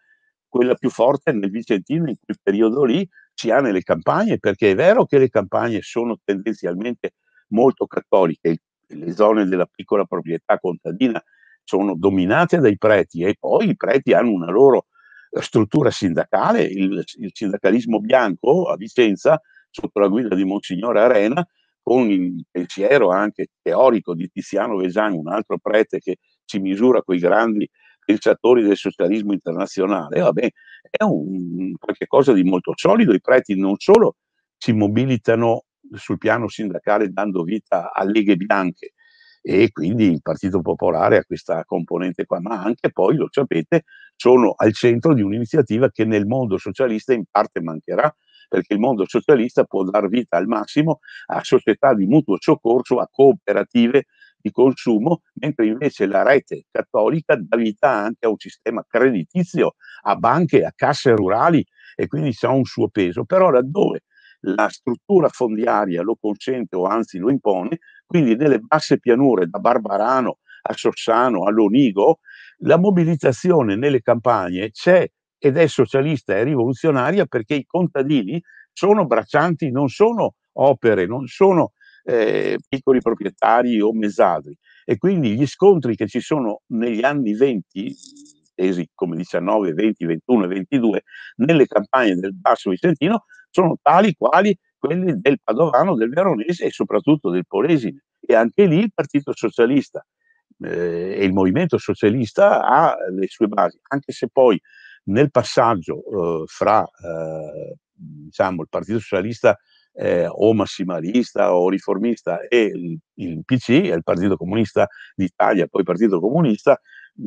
quella più forte nel Vicentino in quel periodo lì, si ha nelle campagne, perché è vero che le campagne sono tendenzialmente molto cattoliche, le zone della piccola proprietà contadina sono dominate dai preti e poi i preti hanno una loro eh, struttura sindacale, il, il sindacalismo bianco a Vicenza, sotto la guida di Monsignore Arena, con il pensiero anche teorico di Tiziano Vesani, un altro prete che ci misura con i grandi pensatori del socialismo internazionale, vabbè, è un, qualcosa di molto solido. I preti non solo si mobilitano sul piano sindacale dando vita a leghe bianche e quindi il Partito Popolare ha questa componente qua, ma anche poi, lo sapete, sono al centro di un'iniziativa che nel mondo socialista in parte mancherà, perché il mondo socialista può dar vita al massimo a società di mutuo soccorso, a cooperative di consumo, mentre invece la rete cattolica dà vita anche a un sistema creditizio, a banche, a casse rurali e quindi ha un suo peso. Però laddove la struttura fondiaria lo consente o anzi lo impone, quindi nelle basse pianure da Barbarano a Sossano, all'Onigo, la mobilitazione nelle campagne c'è ed è socialista e rivoluzionaria perché i contadini sono braccianti, non sono opere, non sono eh, piccoli proprietari o mesadri. E quindi gli scontri che ci sono negli anni 20, tesi come 19, 20, 21 e 22, nelle campagne del Basso Vicentino, sono tali quali quelli del Padovano, del Veronese e soprattutto del Polesine. E anche lì il Partito Socialista eh, e il Movimento Socialista ha le sue basi, anche se poi nel passaggio eh, fra eh, diciamo, il Partito Socialista eh, o massimalista o riformista e il, il PC, il Partito Comunista d'Italia, poi Partito Comunista,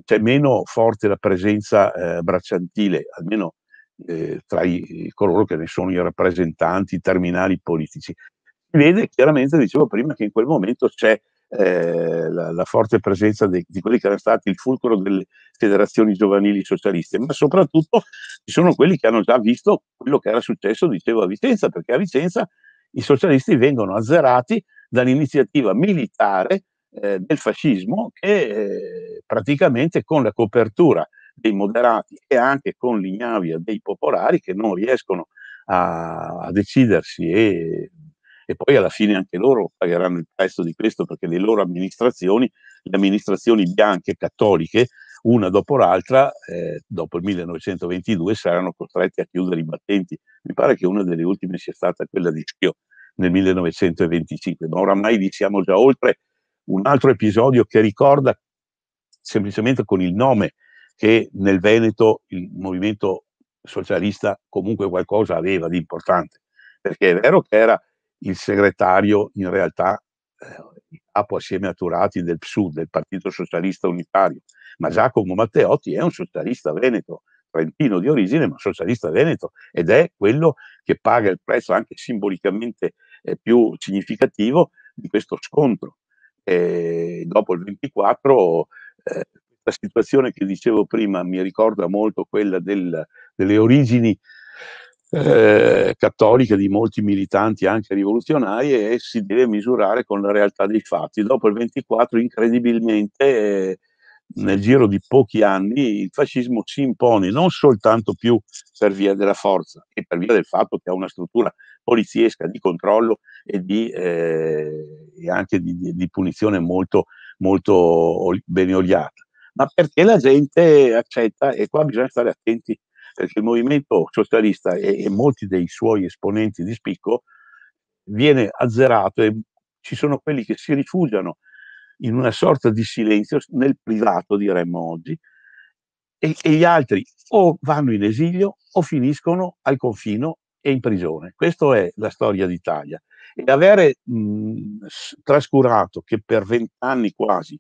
c'è meno forte la presenza eh, bracciantile, almeno eh, tra i, coloro che ne sono i rappresentanti terminali politici. Si vede chiaramente, dicevo prima, che in quel momento c'è eh, la, la, forte presenza de, di quelli che erano stati il fulcro delle federazioni giovanili socialiste, ma soprattutto ci sono quelli che hanno già visto quello che era successo, dicevo, a Vicenza, perché a Vicenza i socialisti vengono azzerati dall'iniziativa militare eh, del fascismo che eh, praticamente con la copertura dei moderati e anche con l'ignavia dei popolari che non riescono a, a decidersi e e poi alla fine anche loro pagheranno il prezzo di questo perché le loro amministrazioni, le amministrazioni bianche cattoliche, una dopo l'altra, eh, dopo il 1922 saranno costrette a chiudere i battenti. Mi pare che una delle ultime sia stata quella di Schio nel 1925, ma oramai vi siamo già oltre un altro episodio che ricorda semplicemente con il nome che nel Veneto il movimento socialista comunque qualcosa aveva di importante, perché è vero che era il segretario in realtà capo eh, assieme a Turati del PSU, del Partito Socialista Unitario, ma Giacomo Matteotti è un socialista veneto, trentino di origine, ma socialista veneto ed è quello che paga il prezzo anche simbolicamente eh, più significativo di questo scontro. E dopo il 24 eh, la situazione che dicevo prima mi ricorda molto quella del, delle origini eh, cattolica di molti militanti anche rivoluzionari e si deve misurare con la realtà dei fatti. Dopo il 24, incredibilmente, eh, nel giro di pochi anni il fascismo si impone non soltanto più per via della forza e per via del fatto che ha una struttura poliziesca di controllo e, di, eh, e anche di, di, di, punizione molto, molto ben oliata, ma perché la gente accetta, e qua bisogna stare attenti perché il movimento socialista e, e molti dei suoi esponenti di spicco viene azzerato e ci sono quelli che si rifugiano in una sorta di silenzio nel privato, diremmo oggi, e, e, gli altri o vanno in esilio o finiscono al confino e in prigione. Questa è la storia d'Italia. E avere mh, mhmm, trascurato che per vent'anni quasi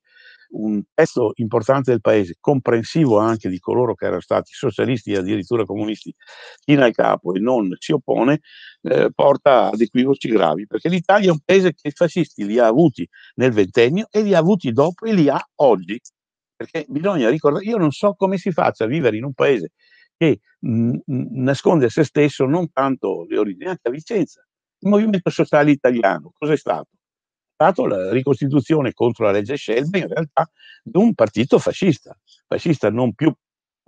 un pezzo importante del paese, comprensivo anche di coloro che erano stati socialisti e addirittura comunisti fino al capo e non si oppone, eh, porta ad equivoci gravi, perché l'Italia è un paese che i fascisti li ha avuti nel ventennio e li ha avuti dopo e li ha oggi. Perché bisogna ricordare, io non so come si faccia a vivere in un paese che mh, mm, mm, nasconde a se stesso non tanto le origini, anche a Vicenza. Il movimento sociale italiano, cos'è stato? stato la ricostituzione contro la legge Scelba in realtà di un partito fascista, fascista non più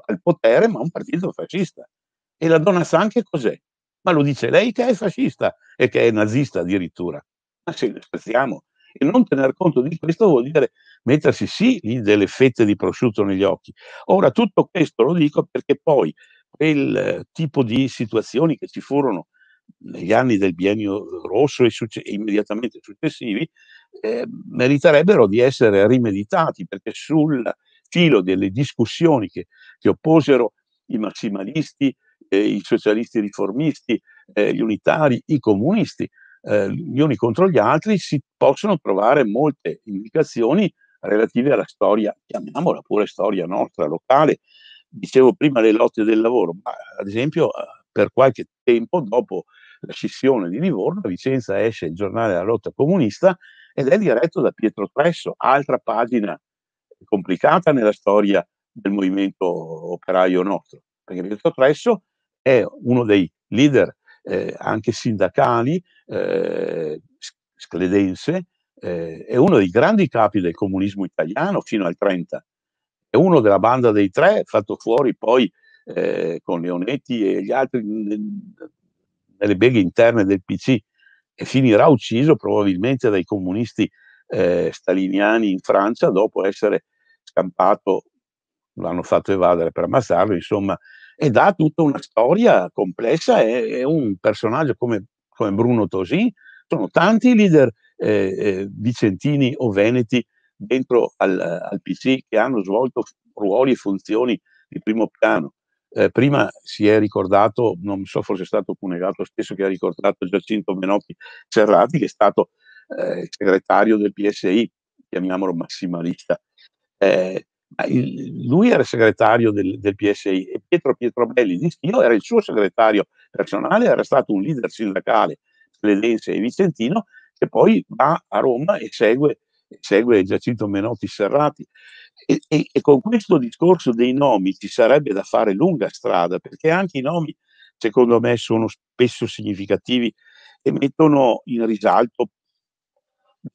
al potere ma un partito fascista. E la donna sa anche cos'è? Ma lo dice lei che è fascista e che è nazista addirittura. Ma se ne scherziamo. E non tener conto di questo vuol dire mettersi sì delle fette di prosciutto negli occhi. Ora, tutto questo lo dico perché poi quel eh, tipo di situazioni che ci furono negli anni del biennio rosso e, succe- immediatamente successivi, eh, meriterebbero di essere rimeditati perché sul filo delle discussioni che, che opposero i massimalisti, eh, i socialisti riformisti, eh, gli unitari, i comunisti, eh, gli uni contro gli altri, si possono trovare molte indicazioni relative alla storia, chiamiamola pure storia nostra, locale. Dicevo prima le lotte del lavoro, ma ad esempio eh, per qualche tempo dopo la scissione di Livorno, a Vicenza esce il giornale La lotta comunista ed è diretto da Pietro Tresso, altra pagina complicata nella storia del movimento operaio nostro, perché Pietro Tresso è uno dei leader eh, anche sindacali eh, scledense, eh, è uno dei grandi capi del comunismo italiano fino al 30, è uno della banda dei tre, fatto fuori poi eh, con Leonetti e gli altri nelle beghe interne del PC e finirà ucciso probabilmente dai comunisti eh, staliniani in Francia dopo essere scampato, l'hanno fatto evadere per ammazzarlo, insomma, ed ha tutta una storia complessa e, e un personaggio come, come, Bruno Tosin, sono tanti i leader eh, eh, vicentini o veneti dentro al, al PC che hanno svolto ruoli e funzioni di primo piano. Eh, prima si è ricordato, non so, forse è stato Cunegato stesso che ha ricordato Giacinto Menotti Cerrati, che è stato eh, segretario del PSI, chiamiamolo massimalista. Eh, il, lui era segretario del, del, PSI e Pietro Pietro Belli di Schio era il suo segretario personale, era stato un leader sindacale ledense e vicentino che poi va a Roma e segue segue Giacinto Menotti Serrati. E, e, e, con questo discorso dei nomi ci sarebbe da fare lunga strada, perché anche i nomi, secondo me, sono spesso significativi e mettono in risalto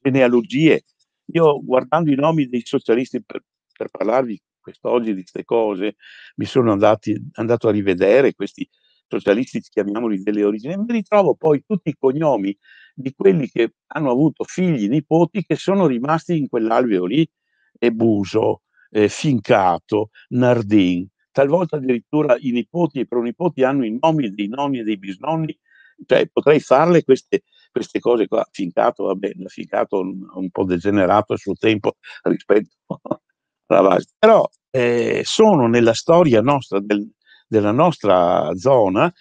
genealogie. Io guardando i nomi dei socialisti per, per parlarvi quest'oggi di queste cose, mi sono andati, andato a rivedere questi socialisti, chiamiamoli delle origini, e mi ritrovo poi tutti i cognomi di quelli che hanno avuto figli, nipoti, che sono rimasti in quell'alveo lì, Ebuso, eh, Fincato, Nardin. Talvolta addirittura i nipoti e i pronipoti hanno i nomi dei nonni e dei bisnonni, cioè potrei farle queste, queste cose qua. Fincato, vabbè, Fincato un, un po' degenerato a suo tempo rispetto alla base. Però eh, sono nella storia nostra, del, della nostra zona,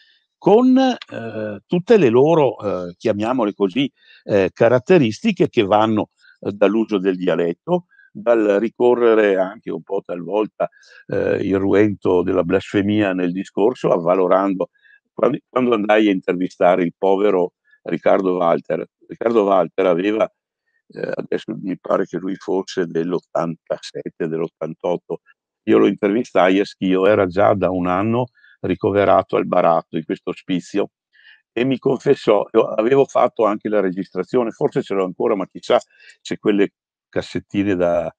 con eh, tutte le loro, eh, chiamiamole così, eh, caratteristiche che vanno eh, dall'uso del dialetto, dal ricorrere anche un po' talvolta eh, il ruento della blasfemia nel discorso, avvalorando quando, quando andai a intervistare il povero Riccardo Walter. Riccardo Walter aveva, eh, adesso mi pare che lui fosse dell'87, dell'88, io lo intervistai a Schio, era già da un anno ricoverato al baratto in questo ospizio e mi confessò, avevo fatto anche la registrazione, forse ce l'ho ancora, ma chissà se quelle cassettine da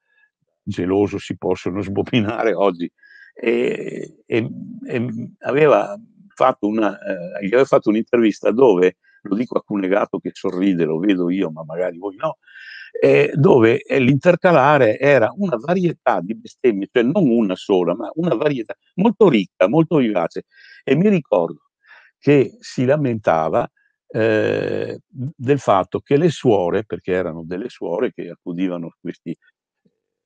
geloso si possono sbobinare oggi. E, e, e aveva fatto una, eh, gli aveva fatto un'intervista dove lo dico a Cunegato che sorride, lo vedo io, ma magari voi no, eh, dove eh, l'intercalare era una varietà di bestemmie, cioè non una sola, ma una varietà molto ricca, molto vivace. E mi ricordo che si lamentava eh, del fatto che le suore, perché erano delle suore che accudivano questi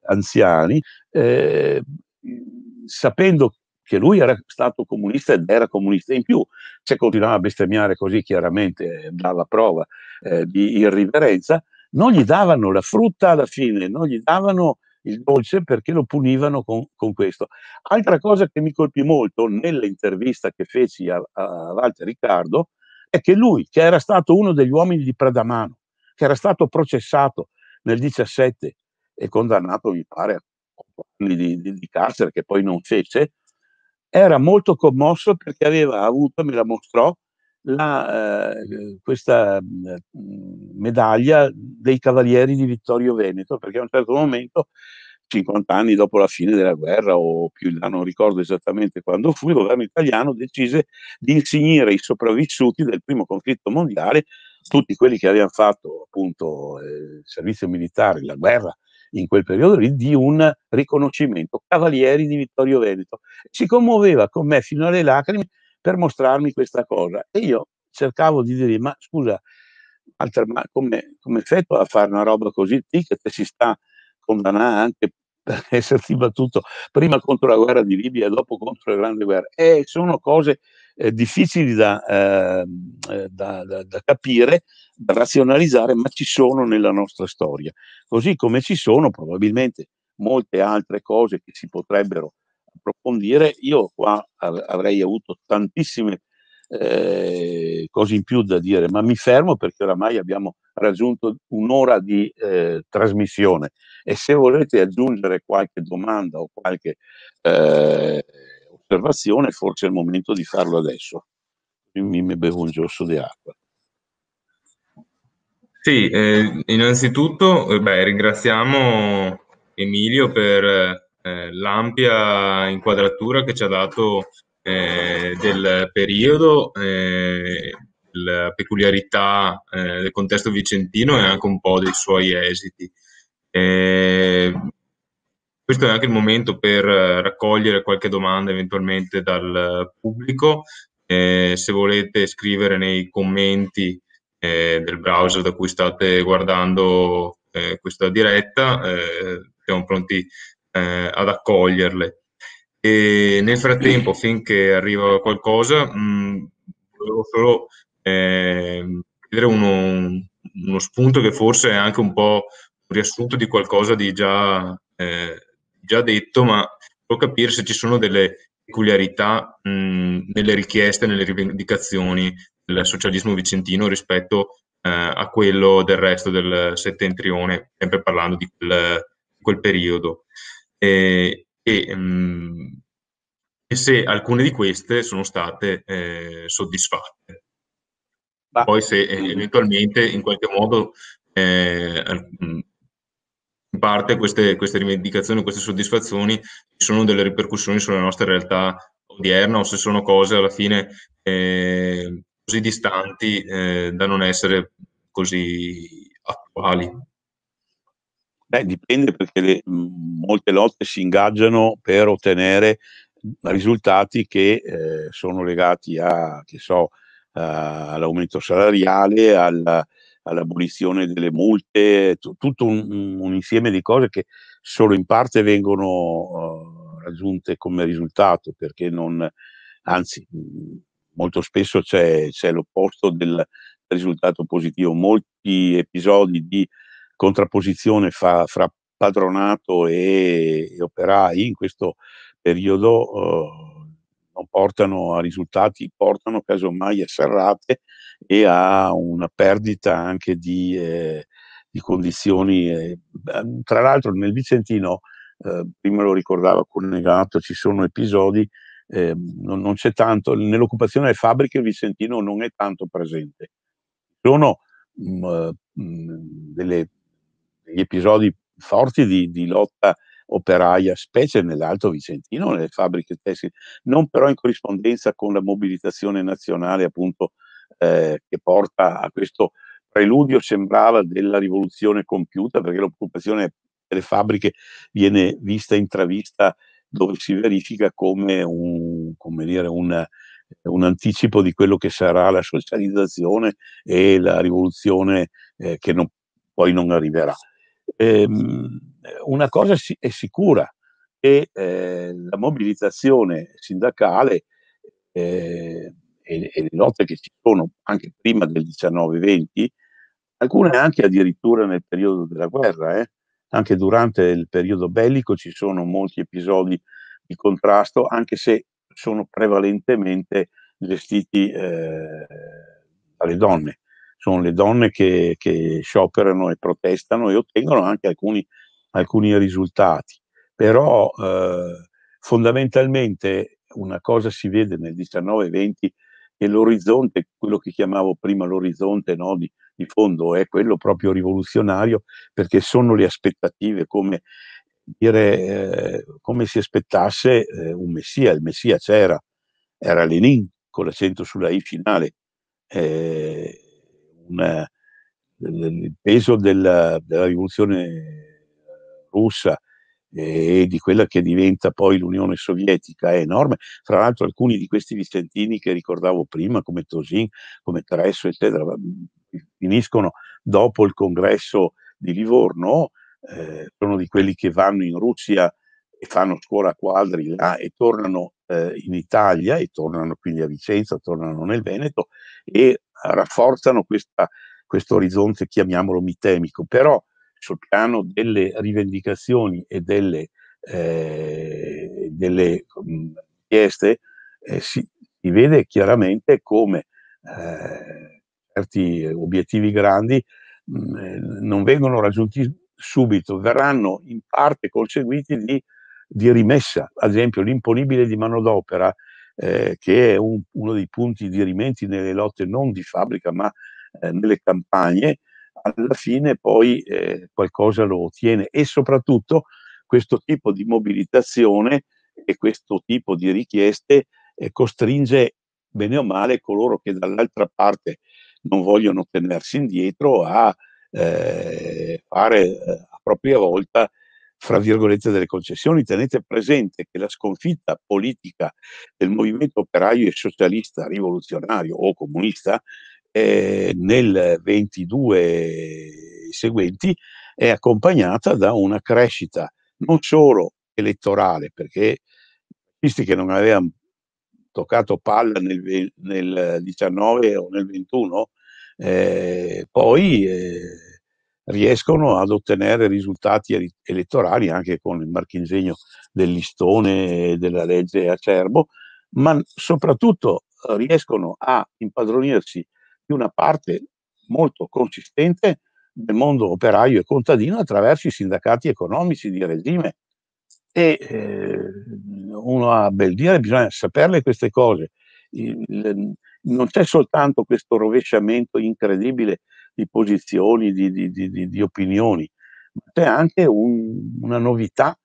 anziani, eh, sapendo che lui era stato comunista ed era comunista in più, se continuava a bestemmiare così chiaramente eh, dava prova eh, di irriverenza, non gli davano la frutta alla fine, non gli davano il dolce perché lo punivano con, con questo. Altra cosa che mi colpì molto nell'intervista che feci a, a Walter Riccardo è che lui, che era stato uno degli uomini di Pradamano, che era stato processato nel 17 e condannato, mi pare, a anni di, di, di carcere, che poi non fece, era molto commosso perché aveva avuto, me la mostrò, la, eh, questa mh, mm, medaglia dei cavalieri di Vittorio Veneto, perché a un certo momento, 50 anni dopo la fine della guerra o più in là, non ricordo esattamente quando fu, il governo italiano decise di insignire i sopravvissuti del primo conflitto mondiale, tutti quelli che avevano fatto appunto eh, il servizio militare, la guerra, in quel periodo lì, di un riconoscimento, Cavalieri di Vittorio Veneto. Si commuoveva con me fino alle lacrime per mostrarmi questa cosa. E io cercavo di dire, ma scusa, alter, ma come, come fai a fare una roba così? Ticket si sta condannando anche per esserti battuto prima contro la guerra di Libia e dopo contro la Grande Guerra. E sono cose eh, difficili da, ehm, eh, da, da, da, capire, da razionalizzare, ma ci sono nella nostra storia. Così come ci sono probabilmente molte altre cose che si potrebbero approfondire. Io qua avrei avuto tantissime eh, cose in più da dire, ma mi fermo perché oramai abbiamo raggiunto un'ora di eh, trasmissione e se volete aggiungere qualche domanda o qualche eh, osservazione, forse è il momento di farlo adesso. mi bevo un giorno di acqua. Sì, eh,
innanzitutto eh, beh, ringraziamo Emilio per eh, l'ampia inquadratura che ci ha dato eh, del periodo, eh, la peculiarità del contesto vicentino e anche un po' dei suoi esiti. Questo è anche il momento per eh, raccogliere qualche domanda eventualmente dal eh, pubblico. Eh, se volete scrivere nei commenti eh, del browser da cui state guardando eh, questa diretta, eh, siamo pronti ad accoglierle. E nel frattempo, finché arriva qualcosa, mh, mm, volevo solo chiedere ehm, uno, uno, spunto che forse è anche un po' un riassunto di qualcosa di già già detto, ma può capire se ci sono delle peculiarità mh, nelle richieste, nelle rivendicazioni del socialismo vicentino rispetto eh, a quello del resto del settentrione, sempre parlando di quel, quel periodo. E, e, mh, e, se alcune di queste sono state eh, soddisfatte. Bah. Poi se eh, eventualmente in qualche modo eh, in parte queste, queste rivendicazioni, queste soddisfazioni sono delle ripercussioni sulla nostra realtà odierna o se sono cose alla fine eh, così distanti eh, da non essere così
attuali. Beh, dipende perché le, molte lotte si ingaggiano per ottenere risultati che eh, sono legati a, che so, all'aumento salariale, al, all'abolizione delle multe, t- tutto un, un, insieme di cose che solo in parte vengono uh, raggiunte come risultato, perché non, anzi, mm, molto spesso c'è, c'è l'opposto del risultato positivo. Molti episodi di contrapposizione fa, fra padronato e, e operai in questo periodo uh, non portano a risultati, portano casomai a serrate e a una perdita anche di, eh, di condizioni. Eh. Ehm, tra l'altro nel Vicentino, eh, prima lo ricordava Cornegato, ci sono episodi, ehm, non, non, c'è tanto, nell'occupazione delle fabbriche il Vicentino non è tanto presente. Sono mh, mm, eh, mh, mm, delle, degli episodi forti di, di lotta operaia, specie nell'Alto Vicentino, nelle fabbriche tessili, non però in corrispondenza con la mobilitazione nazionale appunto eh, che porta a questo preludio sembrava della rivoluzione compiuta perché l'occupazione delle fabbriche viene vista intravista dove si verifica come un, come dire, un, un anticipo di quello che sarà la socializzazione e la rivoluzione eh, che non, poi non arriverà ehm, una cosa è sicura, che eh, la mobilitazione sindacale eh, e, e, le lotte che ci sono anche prima del 19-20, alcune anche addirittura nel periodo della guerra, eh, anche durante il periodo bellico ci sono molti episodi di contrasto, anche se sono prevalentemente gestiti eh, dalle donne sono le donne che, che scioperano e protestano e ottengono anche alcuni, alcuni risultati. Però eh, fondamentalmente una cosa si vede nel 19-20 che l'orizzonte, quello che chiamavo prima l'orizzonte no, di, di fondo, è quello proprio rivoluzionario perché sono le aspettative come dire eh, come si aspettasse eh, un messia, il messia c'era, era Lenin con l'accento sulla I finale. Eh, un, eh, il peso della, della rivoluzione russa e di quella che diventa poi l'Unione Sovietica è enorme. Fra l'altro alcuni di questi vicentini che ricordavo prima, come Tosin, come Tresso, eccetera, finiscono dopo il congresso di Livorno, eh, sono di quelli che vanno in Russia e fanno scuola a quadri là e tornano eh, in Italia e tornano quindi a Vicenza, tornano nel Veneto e rafforzano questa, questo orizzonte, chiamiamolo mitemico, però sul piano delle rivendicazioni e delle, eh, delle mm, richieste eh, si, si, vede chiaramente come eh, certi obiettivi grandi mh, mm, non vengono raggiunti subito, verranno in parte conseguiti di, di rimessa, ad esempio l'imponibile di manodopera eh, che è un, uno dei punti di rimenti nelle lotte non di fabbrica ma eh, nelle campagne, alla fine poi eh, qualcosa lo ottiene e soprattutto questo tipo di mobilitazione e questo tipo di richieste eh, costringe bene o male coloro che dall'altra parte non vogliono tenersi indietro a eh, fare eh, a propria volta fra virgolette, delle concessioni. Tenete presente che la sconfitta politica del movimento operaio e socialista rivoluzionario o comunista eh, nel 22 seguenti è accompagnata da una crescita non solo elettorale, perché visti che non avevano toccato palla nel, nel 19 o nel 21, eh, poi eh, riescono ad ottenere risultati elettorali anche con il marchingegno del listone e della legge acerbo, ma soprattutto eh, riescono a impadronirsi di una parte molto consistente del mondo operaio e contadino attraverso i sindacati economici di regime. E eh, uno ha bel dire, bisogna saperle queste cose. Il, non c'è soltanto questo rovesciamento incredibile di posizioni, di, di, di opinioni, ma c'è anche un, una novità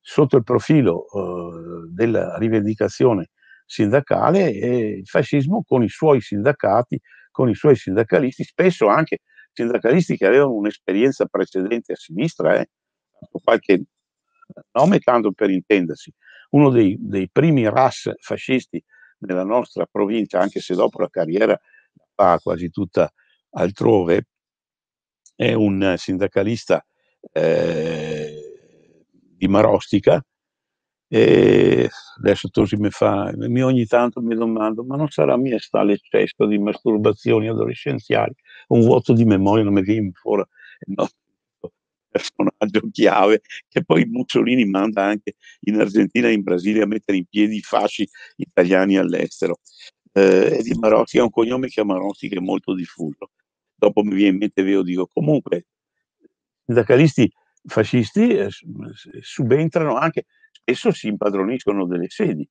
sotto il profilo eh, della rivendicazione sindacale e il fascismo con i suoi sindacati, con i suoi sindacalisti, spesso anche sindacalisti che avevano un'esperienza precedente a sinistra, eh, qualche nome tanto per intendersi, uno dei, dei, primi RAS fascisti nella nostra provincia, anche se dopo la carriera fa quasi tutta altrove, è un sindacalista eh, di Marostica, e adesso Tosi mi fa, ogni tanto mi domando, ma non sarà mia sta l'eccesso di masturbazioni adolescenziali, un vuoto di memoria, non mi viene fuori il nostro personaggio chiave che poi Mussolini manda anche in Argentina e in Brasile a mettere in piedi i fasci italiani all'estero. Eh, di Marotti, ha un cognome che a Marotti che è molto diffuso dopo mi viene in mente ve lo dico comunque, i sindacalisti fascisti eh, subentrano anche, spesso si impadroniscono delle sedi.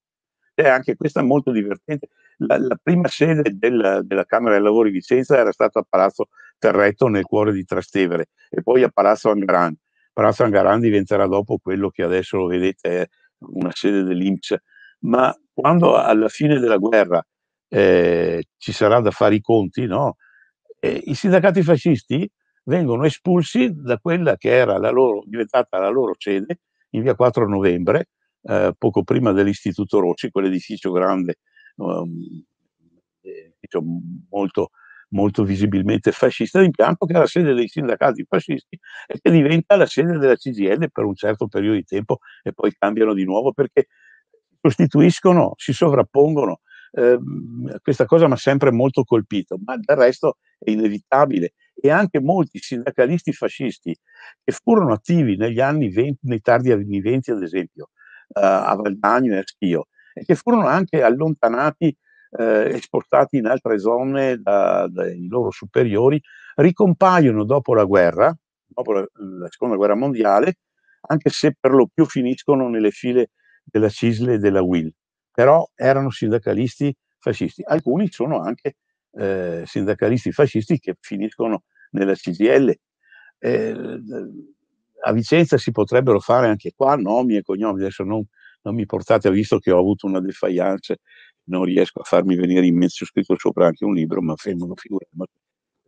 E anche questa è molto divertente. La, la prima sede della, della, Camera dei Lavori di Vicenza era stata a Palazzo Terretto nel cuore di Trastevere e poi a Palazzo Angaran. Palazzo Angaran diventerà dopo quello che adesso lo vedete, è eh, una sede dell'Inps. Ma quando alla fine della guerra eh, ci sarà da fare i conti, no? eh, i sindacati fascisti vengono espulsi da quella che era la loro, diventata la loro sede in via 4 novembre, eh, poco prima dell'Istituto Rocci, quell'edificio grande, eh, molto, molto visibilmente fascista d'impianto, che era la sede dei sindacati fascisti e che diventa la sede della CGL per un certo periodo di tempo e poi cambiano di nuovo perché costituiscono, si sovrappongono eh, questa cosa mi ha sempre molto colpito, ma del resto è inevitabile. E anche molti sindacalisti fascisti che furono attivi negli anni 20, nei tardi anni 20 ad esempio, eh, a Valdagno e a Schio, e che furono anche allontanati, eh, esportati in altre zone da, dai loro superiori, ricompaiono dopo la guerra, dopo la, la seconda guerra mondiale, anche se per lo più finiscono nelle file della Cisle e della WIL però erano sindacalisti fascisti. Alcuni sono anche eh, sindacalisti fascisti che finiscono nella CGL. Eh, a Vicenza si potrebbero fare anche qua nomi e cognomi, adesso non, non mi portate, visto che ho avuto una defaianza, non riesco a farmi venire in mezzo, scritto sopra anche un libro, ma fermo, figuriamoci.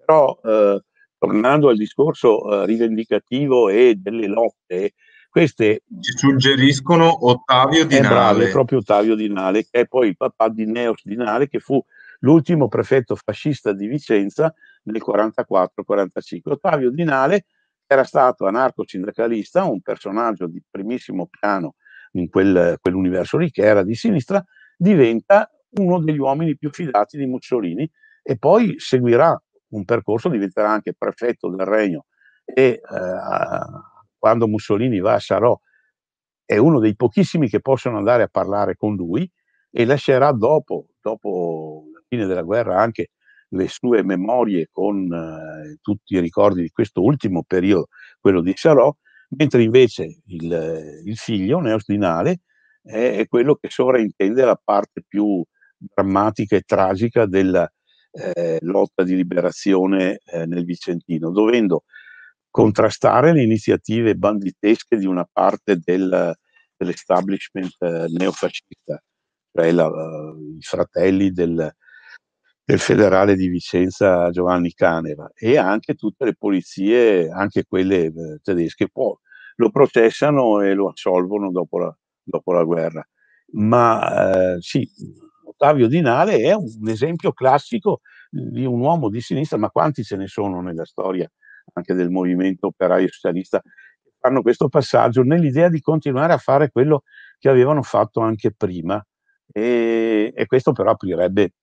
Però eh, tornando al discorso eh, rivendicativo e delle lotte queste ci suggeriscono Ottavio eh, Di Nale, proprio Ottavio Di Nale, che è poi il papà di Neos Di Nale, che fu l'ultimo prefetto fascista di Vicenza nel 44-45. Ottavio Di Nale era stato anarco-sindacalista, un personaggio di primissimo piano in quel, quell'universo lì, che era di sinistra, diventa uno degli uomini più fidati di Mussolini e poi seguirà un percorso, diventerà anche prefetto del regno e eh, quando Mussolini va a Sarò, è uno dei pochissimi che possono andare a parlare con lui e lascerà dopo, dopo la fine della guerra anche le sue memorie con eh, tutti i ricordi di questo ultimo periodo, quello di Sarò, mentre invece il, il figlio neostinale è, è, quello che sovraintende la parte più drammatica e tragica della eh, lotta di liberazione eh, nel Vicentino, dovendo contrastare le iniziative banditesche di una parte del, dell'establishment eh, neofascista, cioè la, eh, i fratelli del, del federale di Vicenza Giovanni Canera e anche tutte le polizie, anche quelle eh, tedesche, poi lo processano e lo assolvono dopo la, dopo la guerra. Ma eh, sì, Ottavio Dinare è un esempio classico di un uomo di sinistra, ma quanti ce ne sono nella storia anche del movimento operaio socialista, fanno questo passaggio nell'idea di continuare a fare quello che avevano fatto anche prima e, e questo però aprirebbe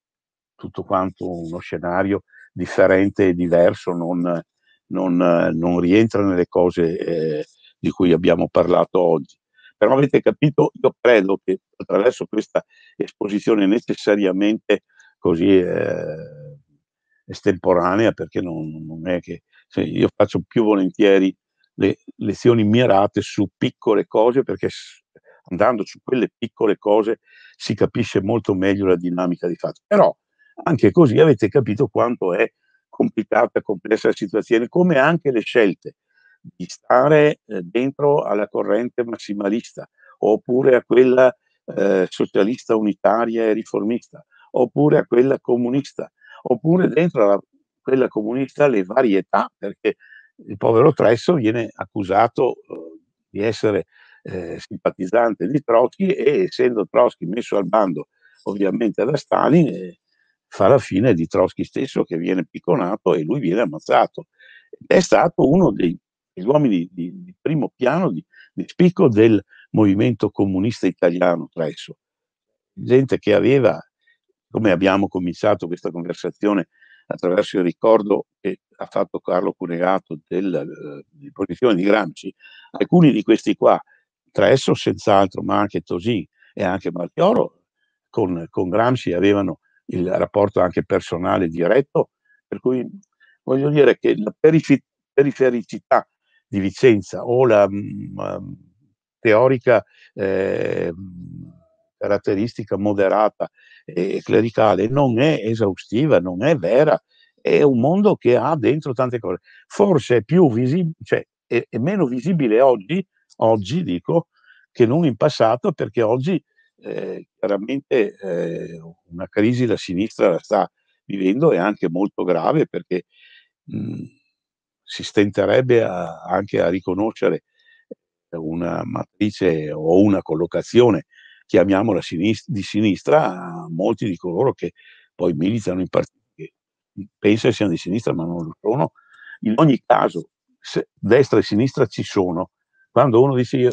tutto quanto uno scenario differente e diverso, non, non, non rientra nelle cose eh, di cui abbiamo parlato oggi. Però avete capito, io credo che attraverso questa esposizione necessariamente così eh, estemporanea, perché non, non è che cioè, io faccio più volentieri le lezioni mirate su piccole cose perché andando su quelle piccole cose si capisce molto meglio la dinamica di fatto. Però anche così avete capito quanto è complicata, e complessa la situazione, come anche le scelte di stare eh, dentro alla corrente massimalista oppure a quella eh, socialista unitaria e riformista oppure a quella comunista oppure dentro alla quella comunista le varietà, perché il povero Tresso viene accusato eh, di essere eh, simpatizzante di Trotsky e essendo Trotsky messo al bando ovviamente da Stalin eh, fa la fine di Trotsky stesso che viene picconato e lui viene ammazzato. È stato uno dei, degli uomini di, di, primo piano, di, di spicco del movimento comunista italiano Tresso. Gente che aveva, come abbiamo cominciato questa conversazione, attraverso il ricordo che ha fatto Carlo Cunegato eh, dell'esposizione di Gramsci, alcuni di questi qua, tra esso senz'altro, ma anche Tosì e anche Marchioro, con, con Gramsci avevano il rapporto anche personale diretto, per cui voglio dire che la perifericità di Vicenza o la mh, mm, mm, teorica eh, caratteristica moderata e clericale non è esaustiva, non è vera, è un mondo che ha dentro tante cose. Forse è, più visib- cioè, è, è meno visibile oggi, oggi dico, che non in passato, perché oggi eh, chiaramente eh, una crisi la sinistra la sta vivendo e anche molto grave perché mh, mm, si stenterebbe a, anche a riconoscere una matrice o una collocazione chiamiamola sinistra, di sinistra, molti di coloro che poi militano in partiti che pensano siano di sinistra ma non lo sono, in ogni caso destra e sinistra ci sono. Quando uno dice io,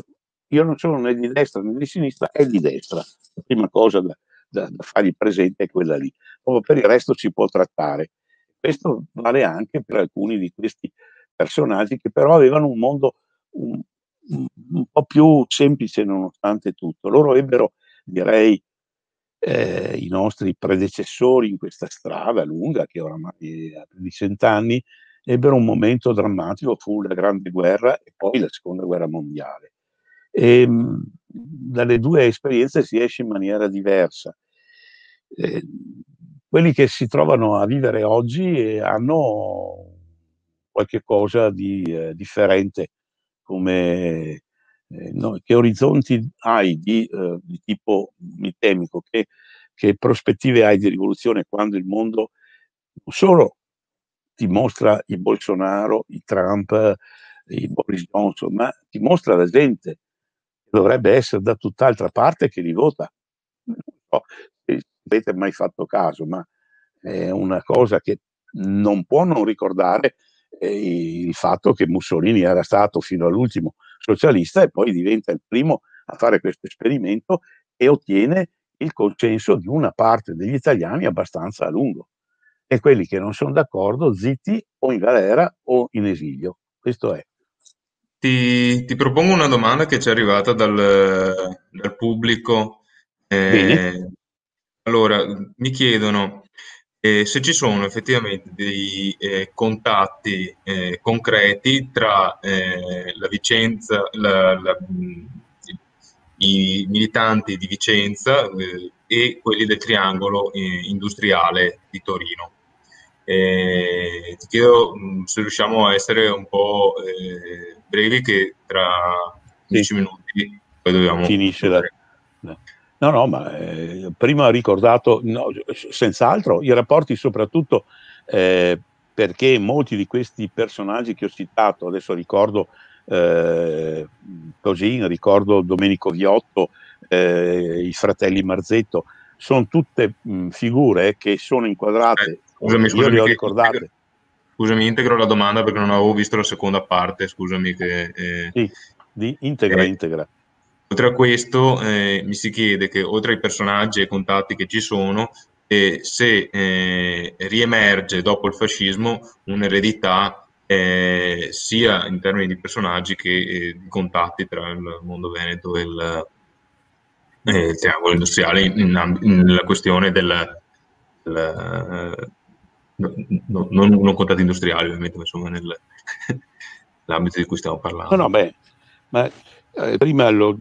io non sono né di destra né di sinistra, è di destra. La prima cosa da, da, da fargli presente è quella lì. Proprio per il resto si può trattare. Questo vale anche per alcuni di questi personaggi che però avevano un mondo, un, un po' più semplice nonostante tutto. Loro ebbero, direi, eh, i nostri predecessori in questa strada lunga, che oramai ha più di cent'anni, ebbero un momento drammatico, fu la Grande Guerra e poi la Seconda Guerra Mondiale. E, ehm, dalle due esperienze si esce in maniera diversa. Eh, quelli che si trovano a vivere oggi eh, hanno qualche cosa di eh, differente come, eh, no, che orizzonti hai di, eh, di tipo mitemico, che, che, prospettive hai di rivoluzione quando il mondo non solo ti mostra i Bolsonaro, i Trump, i Boris Johnson, ma ti mostra la gente che dovrebbe essere da tutt'altra parte che li vota. Non so se avete mai fatto caso, ma è una cosa che non può non ricordare il fatto che Mussolini era stato fino all'ultimo socialista e poi diventa il primo a fare questo esperimento e ottiene il consenso di una parte degli italiani abbastanza a lungo. E quelli che non sono d'accordo, zitti o in galera o in esilio. Questo è.
Ti, ti propongo una domanda che ci è arrivata dal, dal pubblico. Eh, allora, mi chiedono, eh, se ci sono effettivamente dei eh, contatti eh, concreti tra eh, la Vicenza, la, la, mm, i militanti di Vicenza eh, e quelli del triangolo eh, industriale di Torino. ti chiedo mm, se riusciamo a essere un po'
brevi che tra sì. 10 minuti poi dobbiamo... Finisce la, No, no, ma eh, prima ho ricordato, no, senz'altro, i rapporti soprattutto eh, perché molti di questi personaggi che ho citato, adesso ricordo eh, Tosin, ricordo Domenico Viotto, eh, i fratelli Marzetto, sono tutte mh, figure che sono inquadrate, scusami, eh, scusami, io le ho ricordate. Che,
scusami, integro la domanda perché non avevo visto la seconda parte, scusami che... Eh, sì, di integra, eh, integra. Oltre a questo eh, mi si chiede che oltre ai personaggi e ai contatti che ci sono, eh, se eh, riemerge dopo il fascismo un'eredità eh, sia in termini di personaggi che eh, di contatti tra il mondo veneto e il, eh, il triangolo industriale in, in, nella questione del, del
no, no, non, non contatti industriali ovviamente ma insomma nell'ambito di cui stiamo parlando. No, no, beh, ma eh, prima lo...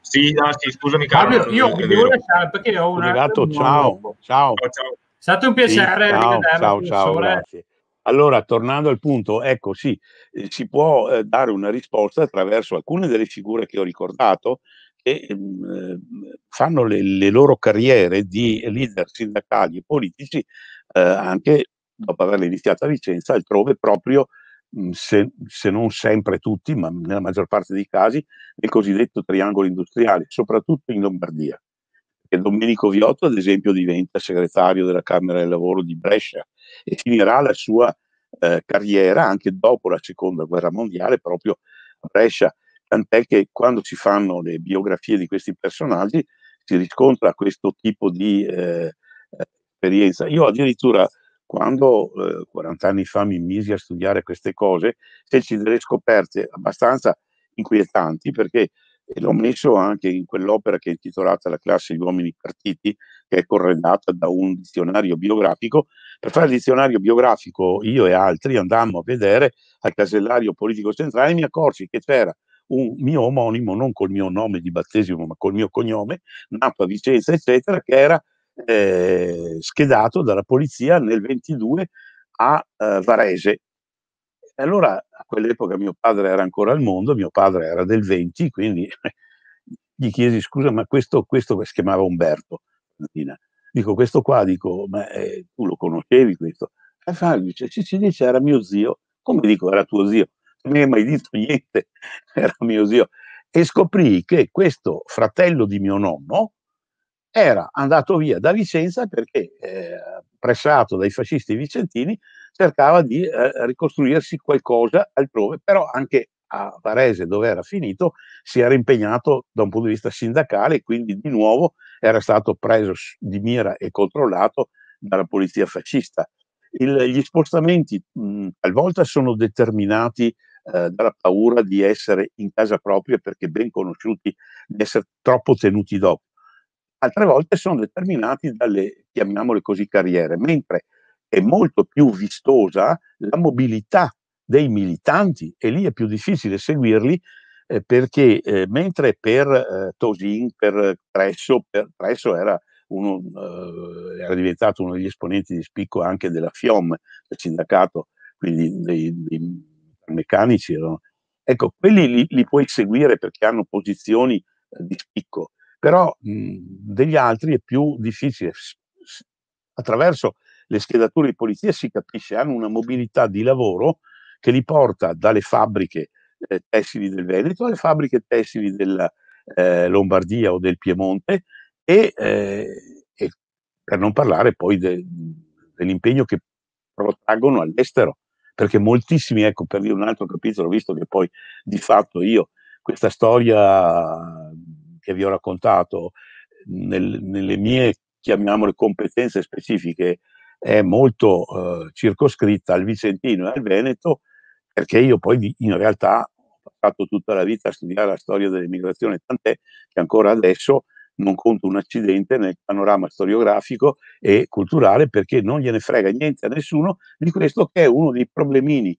Sì, no, sì scusami Carlo. Fabio, io vi devo
lasciare perché ho un Legato, ciao, ciao, ciao. È stato un piacere. Sì, ciao, ciao, ciao, grazie.
Allora, tornando al punto, ecco sì, eh, si può eh, dare una risposta attraverso alcune delle figure che ho ricordato che eh, fanno le, le, loro carriere di leader sindacali e politici eh, anche dopo averle iniziata a Vicenza, altrove proprio Mhmm, se, se, non sempre tutti, ma nella maggior parte dei casi, nel cosiddetto triangolo industriale, soprattutto in Lombardia. E Domenico Viotto, ad esempio, diventa segretario della Camera del Lavoro di Brescia e finirà la sua eh, carriera anche dopo la seconda guerra mondiale proprio a Brescia, tant'è che quando si fanno le biografie di questi personaggi si riscontra questo tipo di eh, eh esperienza. Io addirittura quando eh, 40 anni fa mi misi a studiare queste cose, feci delle scoperte abbastanza inquietanti perché eh, l'ho messo anche in quell'opera che è intitolata La classe Gli uomini partiti, che è corredata da un dizionario biografico. Per fare il dizionario biografico io e altri andammo a vedere al casellario politico centrale e mi accorsi che c'era un mio omonimo, non col mio nome di battesimo, ma col mio cognome, nato a Vicenza, eccetera, che era eh, schedato dalla polizia nel 22 a eh, Varese. Allora, a quell'epoca mio padre era ancora al mondo, mio padre era del 20, quindi gli chiesi scusa, ma questo, questo si chiamava Umberto. Dico, questo qua, dico, ma eh, tu lo conoscevi questo? E fa, dice, sì, sì, dice, era mio zio. Come dico, era tuo zio? Non mi hai mai detto niente, era mio zio. E scoprì che questo fratello di mio nonno, era andato via da Vicenza perché, eh, pressato dai fascisti vicentini, cercava di eh, ricostruirsi qualcosa altrove, però anche a Varese, dove era finito, si era impegnato da un punto di vista sindacale e quindi di nuovo era stato preso di mira e controllato dalla polizia fascista. Il, gli spostamenti mh, talvolta sono determinati eh, dalla paura di essere in casa propria perché ben conosciuti, di essere troppo tenuti dopo altre volte sono determinati dalle, chiamiamole così, carriere, mentre è molto più vistosa la mobilità dei militanti e lì è più difficile seguirli eh, perché eh, mentre per eh, Tosin, per Presso, per Tresso era, uno, eh, era, diventato uno degli esponenti di spicco anche della FIOM, del sindacato, quindi dei, dei meccanici erano. Ecco, quelli li, li puoi seguire perché hanno posizioni eh, di spicco, però mh, mhmm, degli altri è più difficile. Attraverso le schedature di polizia si capisce, hanno una mobilità di lavoro che li porta dalle fabbriche eh, tessili del Veneto alle fabbriche tessili della eh, Lombardia o del Piemonte e, eh, e per non parlare poi de, dell'impegno che protraggono all'estero, perché moltissimi, ecco per dire un altro capitolo, visto che poi di fatto io questa storia che vi ho raccontato nel, nelle mie, chiamiamole, competenze specifiche è molto eh, circoscritta al Vicentino e al Veneto, perché io poi in realtà ho passato tutta la vita a studiare la storia dell'immigrazione tant'è che ancora adesso non conto un accidente nel panorama storiografico e culturale perché non gliene frega niente a nessuno di questo che è uno dei problemini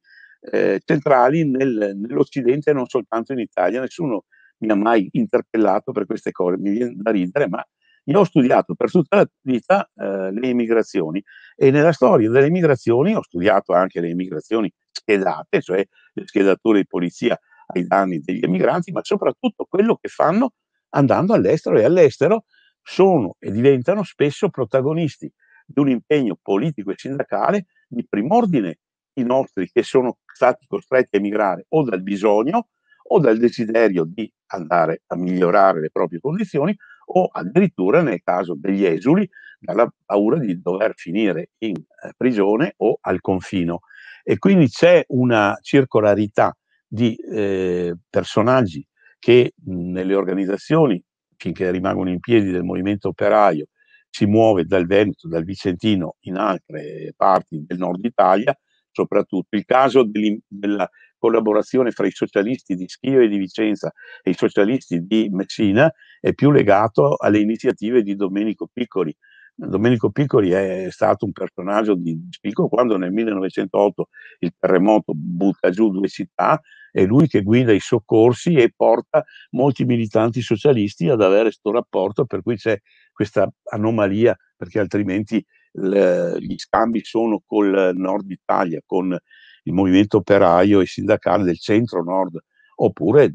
eh, centrali nel, nell'Occidente e non soltanto in Italia. Nessuno mi ha mai interpellato per queste cose, mi viene da ridere, ma io ho studiato per tutta la vita eh, le immigrazioni e nella storia delle immigrazioni ho studiato anche le immigrazioni schedate, cioè le schedature di polizia ai danni degli emigranti, ma soprattutto quello che fanno andando all'estero e all'estero sono e diventano spesso protagonisti di un impegno politico e sindacale di prim'ordine i nostri che sono stati costretti a emigrare o dal bisogno o dal desiderio di andare a migliorare le proprie condizioni o addirittura nel caso degli esuli dalla paura di dover finire in eh, prigione o al confino. E quindi c'è una circolarità di eh, personaggi che mh, nelle organizzazioni, finché rimangono in piedi del movimento operaio, si muove dal Veneto, dal Vicentino in altre parti del nord Italia, soprattutto il caso della collaborazione fra i socialisti di Schio e di Vicenza e i socialisti di Messina è più legato alle iniziative di Domenico Piccoli. Domenico Piccoli è stato un personaggio di spicco quando nel 1908 il terremoto butta giù due città, è lui che guida i soccorsi e porta molti militanti socialisti ad avere questo rapporto, per cui c'è questa anomalia, perché altrimenti le, gli scambi sono col nord Italia, con il movimento operaio e sindacale del centro-nord, oppure eh,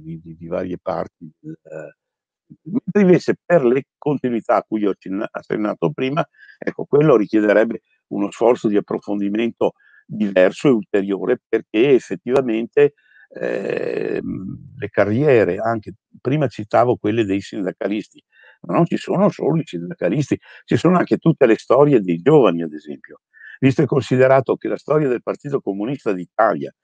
di, di, di, varie parti. Mentre eh, invece per le continuità a cui ho accennato prima, ecco, quello richiederebbe uno sforzo di approfondimento diverso e ulteriore perché effettivamente eh, le carriere, anche prima citavo quelle dei sindacalisti, ma non ci sono solo i sindacalisti, ci sono anche tutte le storie dei giovani, ad esempio visto e considerato che la storia del Partito Comunista d'Italia,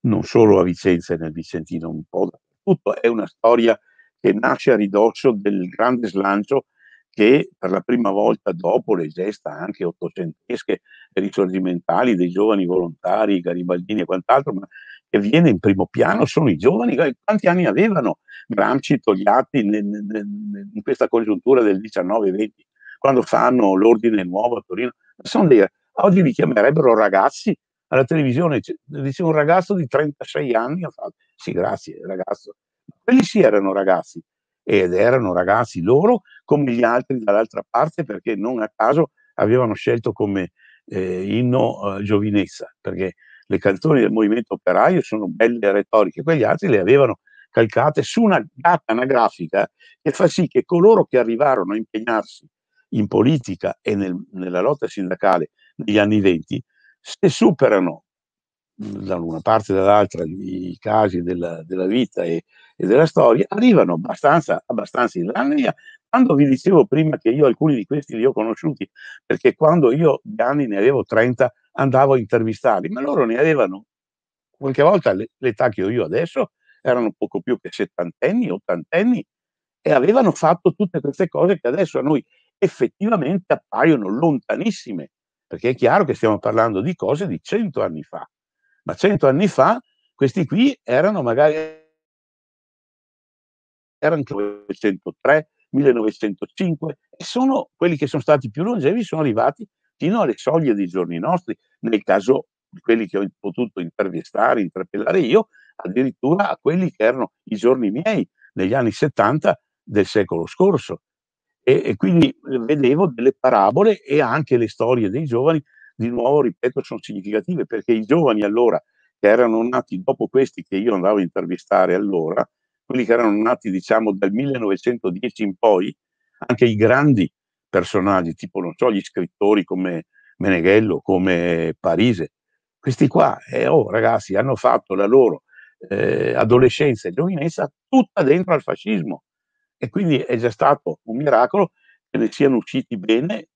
non solo a Vicenza e nel Vicentino, un po' dappertutto, è una storia che nasce a ridosso del grande slancio che per la prima volta dopo le gesta anche ottocentesche e risorgimentali dei giovani volontari, garibaldini e quant'altro, ma che viene in primo piano sono i giovani, quanti anni avevano Gramsci, Togliatti in questa congiuntura del 19-20, quando fanno l'ordine nuovo a Torino, sono dei, Oggi li chiamerebbero ragazzi alla televisione. Dice un ragazzo di 36 anni, sì grazie ragazzo. Quelli sì erano ragazzi ed erano ragazzi loro come gli altri dall'altra parte perché non a caso avevano scelto come eh, inno eh, giovinezza perché le canzoni del movimento operaio sono belle retoriche, quegli altri le avevano calcate su una data anagrafica che fa sì che coloro che arrivarono a impegnarsi in politica e nel, nella lotta sindacale negli anni venti, se superano mhmm, da una parte e dall'altra i casi della, della vita e, e, della storia, arrivano abbastanza, abbastanza in là. Quando vi dicevo prima che io alcuni di questi li ho conosciuti, perché quando io di anni ne avevo 30 andavo a intervistarli, ma loro ne avevano qualche volta l'età che ho io adesso, erano poco più che settantenni, ottantenni, e avevano fatto tutte queste cose che adesso a noi effettivamente appaiono lontanissime perché è chiaro che stiamo parlando di cose di cento anni fa, ma cento anni fa questi qui erano magari erano 1903, 1905 e sono quelli che sono stati più longevi sono arrivati fino alle soglie dei giorni nostri, nel caso di quelli che ho potuto intervistare, interpellare io, addirittura a quelli che erano i giorni miei negli anni 70 del secolo scorso. E, e quindi eh, vedevo delle parabole e anche le storie dei giovani, di nuovo, ripeto, sono significative perché i giovani allora, che erano nati dopo questi che io andavo a intervistare allora, quelli che erano nati diciamo dal 1910 in poi, anche i grandi personaggi, tipo non so, gli scrittori come Meneghello, come Parise, questi qua, eh, oh, ragazzi, hanno fatto la loro eh, adolescenza e giovinezza tutta dentro al fascismo e quindi è già stato un miracolo che ne siano usciti bene,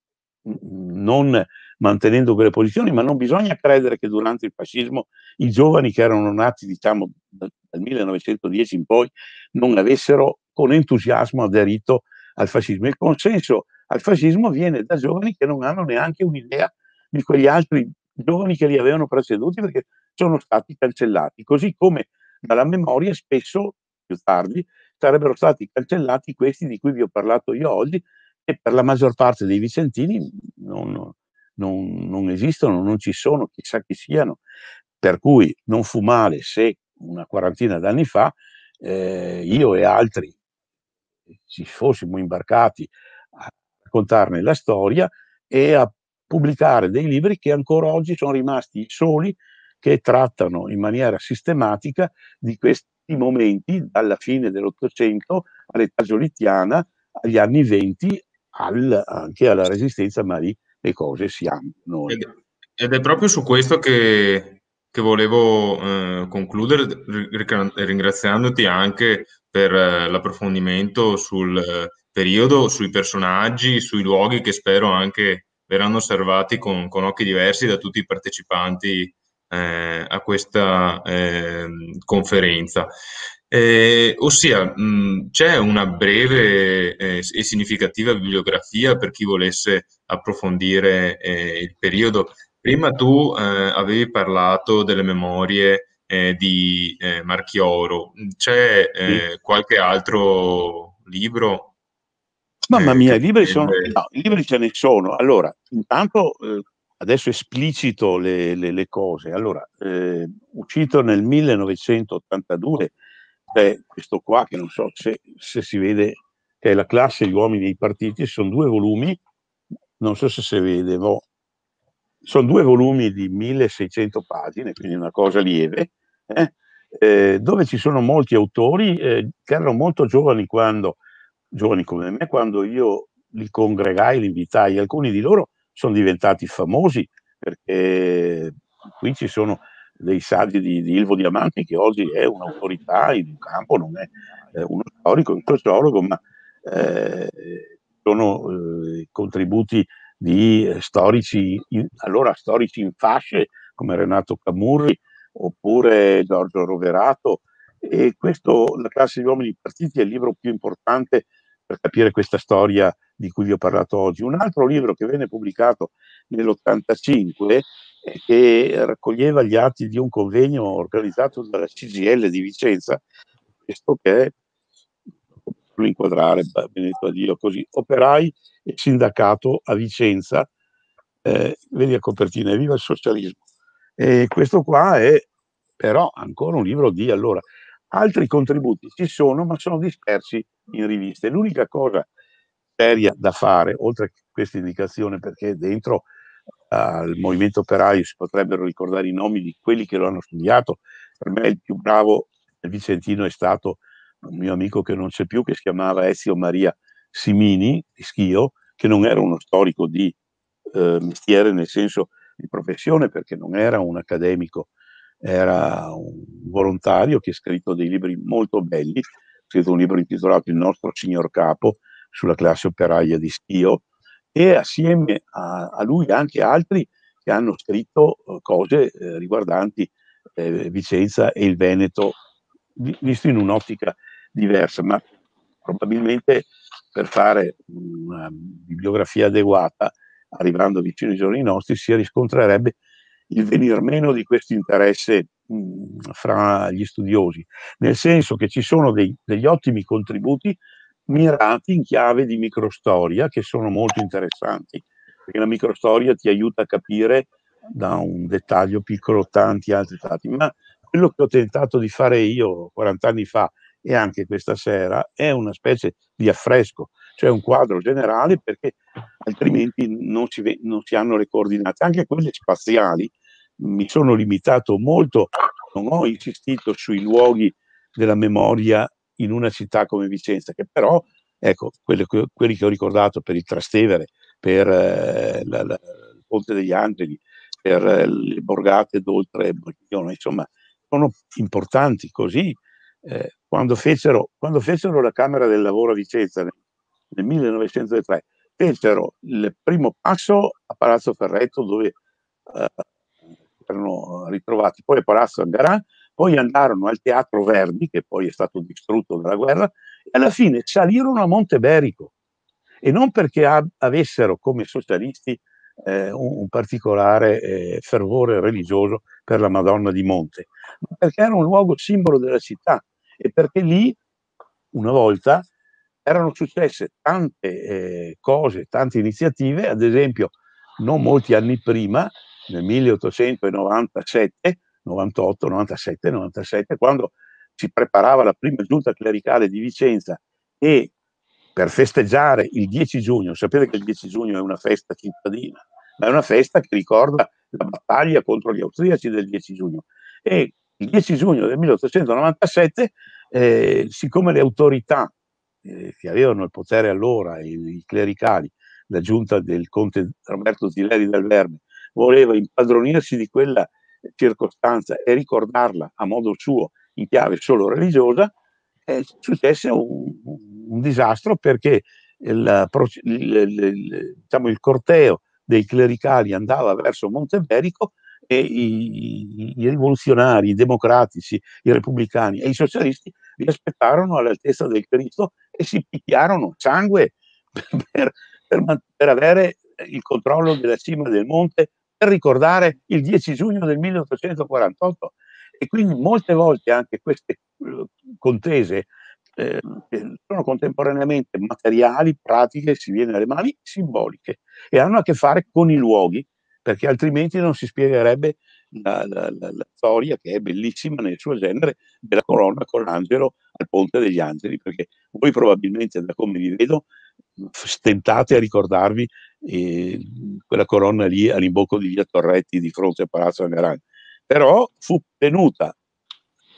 non mantenendo quelle posizioni, ma non bisogna credere che durante il fascismo i giovani che erano nati diciamo dal 1910 in poi non avessero con entusiasmo aderito al fascismo. Il consenso al fascismo viene da giovani che non hanno neanche un'idea di quegli altri giovani che li avevano preceduti perché sono stati cancellati, così come dalla memoria spesso più tardi sarebbero stati cancellati questi di cui vi ho parlato io oggi e per la maggior parte dei vicentini non, non, non esistono, non ci sono, chissà chi siano. Per cui non fu male se una quarantina d'anni fa eh, io e altri eh, ci fossimo imbarcati a raccontarne la storia e a pubblicare dei libri che ancora oggi sono rimasti soli che trattano in maniera sistematica di questi momenti, dalla fine dell'Ottocento all'età giolittiana, agli anni venti, al, anche alla resistenza, ma lì le cose si ampliano. Ed,
ed, è proprio su questo che, che volevo eh, concludere, ringraziandoti anche per eh, l'approfondimento sul eh, periodo, sui personaggi, sui luoghi che spero anche verranno osservati con, con occhi diversi da tutti i partecipanti eh, a questa eh, conferenza. Eh, ossia, mh, c'è una breve eh, e significativa bibliografia per chi volesse approfondire eh, il periodo. Prima tu eh, avevi parlato delle memorie di Marchioro, c'è sì. qualche altro libro
Mamma mia, i libri, sono, no, i libri ce ne sono. Allora, intanto eh, adesso esplicito le, le, le cose. Allora, eh, uscito nel 1982, c'è questo qua che non so se, se, si vede, che è la classe, gli uomini e i partiti, sono due volumi, non so se si vede, no. sono due volumi di 1600 pagine, quindi una cosa lieve, eh, eh, dove ci sono molti autori eh, che erano molto giovani quando, giovani come me, quando io li congregai, li invitai, alcuni di loro sono diventati famosi perché qui ci sono dei saggi di, di Ilvo Diamanti che oggi è un'autorità in un campo, non è eh, uno storico, un sociologo, ma eh, sono eh, contributi di eh, storici, in, allora storici in fasce come Renato Camurri oppure Giorgio Roverato e questo, La classe di uomini partiti, è il libro più importante per capire questa storia di cui vi ho parlato oggi. Un altro libro che venne pubblicato nell'85 che raccoglieva gli atti di un convegno organizzato dalla CGL di Vicenza, questo che è lo inquadrare, benedetto a Dio, così, operai e sindacato a Vicenza, eh, vedi a copertina, viva il socialismo. E questo qua è però ancora un libro di allora. Altri contributi ci sono, ma sono dispersi in riviste. L'unica cosa seria da fare, oltre a questa indicazione, perché dentro al movimento operaio si potrebbero ricordare i nomi di quelli che lo hanno studiato, per me il più bravo del Vicentino è stato un mio amico che non c'è più, che si chiamava Ezio Maria Simini di Schio, che non era uno storico di eh, mestiere nel senso di professione, perché non era un accademico, era un volontario che ha scritto dei libri molto belli, ha scritto un libro intitolato Il nostro signor capo, sulla classe operaia di Schio e assieme a, a lui anche altri che hanno scritto eh, cose eh, riguardanti eh, Vicenza e il Veneto, vi, visto in un'ottica diversa, ma probabilmente per fare una bibliografia adeguata, arrivando vicino ai giorni nostri, si riscontrerebbe il venir meno di questo interesse mh, mm, fra gli studiosi, nel senso che ci sono dei, degli ottimi contributi mirati in chiave di microstoria che sono molto interessanti, perché la microstoria ti aiuta a capire da un dettaglio piccolo tanti altri dati, ma quello che ho tentato di fare io 40 anni fa e anche questa sera è una specie di affresco, cioè un quadro generale perché altrimenti non si, ve- non si hanno le coordinate, anche quelle spaziali. Mi sono limitato molto, non ho insistito sui luoghi della memoria in una città come Vicenza, che però, ecco, quelli, quelli che ho ricordato per il Trastevere, per eh, la, la, il Ponte degli Angeli, per eh, le borgate d'oltre Borghino, insomma, sono importanti così. Eh, quando, fecero, quando, fecero, la Camera del Lavoro a Vicenza nel, nel 1903, fecero il primo passo a Palazzo Ferretto dove eh, erano ritrovati, poi a Palazzo Angarà poi andarono al Teatro Verdi, che poi è stato distrutto dalla guerra, e alla fine salirono a Monteberico. E non perché ab- avessero come socialisti eh, un, un, particolare eh, fervore religioso per la Madonna di Monte, ma perché era un luogo simbolo della città e perché lì, una volta, erano successe tante eh, cose, tante iniziative, ad esempio, non molti anni prima, nel 1897, 98, 97, 97, quando si preparava la prima giunta clericale di Vicenza e per festeggiare il 10 giugno, sapete che il 10 giugno è una festa cittadina, ma è una festa che ricorda la battaglia contro gli austriaci del 10 giugno. E il 10 giugno del 1897, eh, siccome le autorità eh, che avevano il potere allora, i, i clericali, la giunta del conte Roberto Zileri del Verme, voleva impadronirsi di quella circostanza e ricordarla a modo suo in chiave solo religiosa, eh, successe un, un, disastro perché il, il, il, diciamo, il, corteo dei clericali andava verso Monteverico e i, i, i, rivoluzionari, i democratici, i repubblicani e i socialisti li aspettarono all'altezza del Cristo e si picchiarono sangue per, per, per avere il controllo della cima del monte per ricordare il 10 giugno del 1848 e quindi molte volte anche queste eh, contese eh, sono contemporaneamente materiali, pratiche, si viene alle mani, simboliche e hanno a che fare con i luoghi, perché altrimenti non si spiegherebbe la, la, la, la storia che è bellissima nel suo genere della colonna con l'angelo al Ponte degli Angeli, perché voi probabilmente da come vi vedo stentate a ricordarvi eh, quella corona lì all'imbocco di via Torretti di fronte a Palazzo Anerani. Però fu tenuta,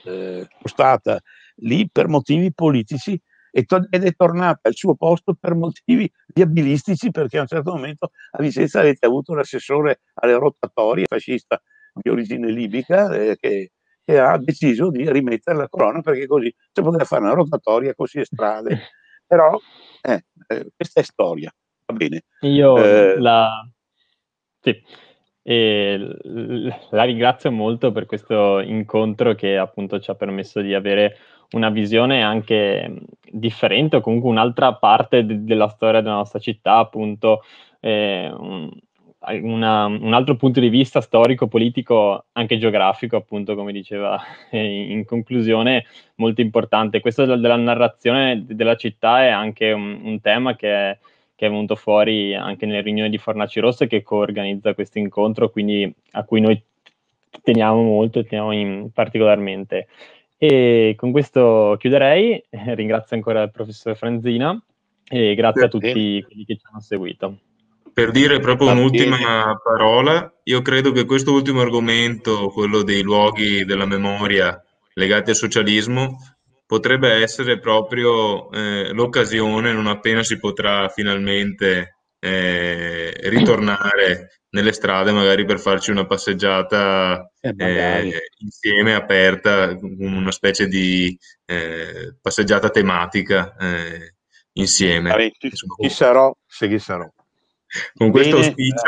eh, postata lì per motivi politici ed è tornata al suo posto per motivi viabilistici perché a un certo momento a Vicenza avete avuto un assessore alle rotatorie fascista di origine libica eh, che, che, ha deciso di rimettere la corona perché così si poteva fare una rotatoria così strade però eh, eh, questa è storia, va bene.
Io eh, la... Sì. la ringrazio molto per questo incontro che appunto ci ha permesso di avere una visione anche differente o comunque un'altra parte de- della storia della nostra città, appunto eh, un, una, un altro punto di vista storico, politico, anche geografico, appunto, come diceva eh, in conclusione, molto importante. Questo della narrazione della città è anche un, un tema che è, che è, venuto fuori anche nelle riunioni di Fornaci Rosse che coorganizza questo incontro, quindi a cui noi teniamo molto e teniamo in, particolarmente. E con questo chiuderei, eh, ringrazio ancora il professor Franzina e grazie, grazie. a tutti quelli che ci hanno seguito per dire proprio un'ultima parola,
io credo che questo ultimo argomento, quello dei luoghi della memoria legati al socialismo, potrebbe essere proprio eh, l'occasione, non appena si potrà finalmente eh, ritornare nelle strade, magari per farci una passeggiata eh, eh insieme, aperta, una specie di eh, passeggiata tematica eh, insieme. Vabbè,
ci, ci sarò, se chi sarò. Con Bene, questo auspicio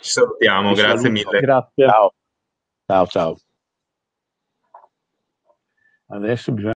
ci salutiamo, Vi grazie saluto. mille. Grazie. Ciao. Ciao, ciao. Adesso bisogna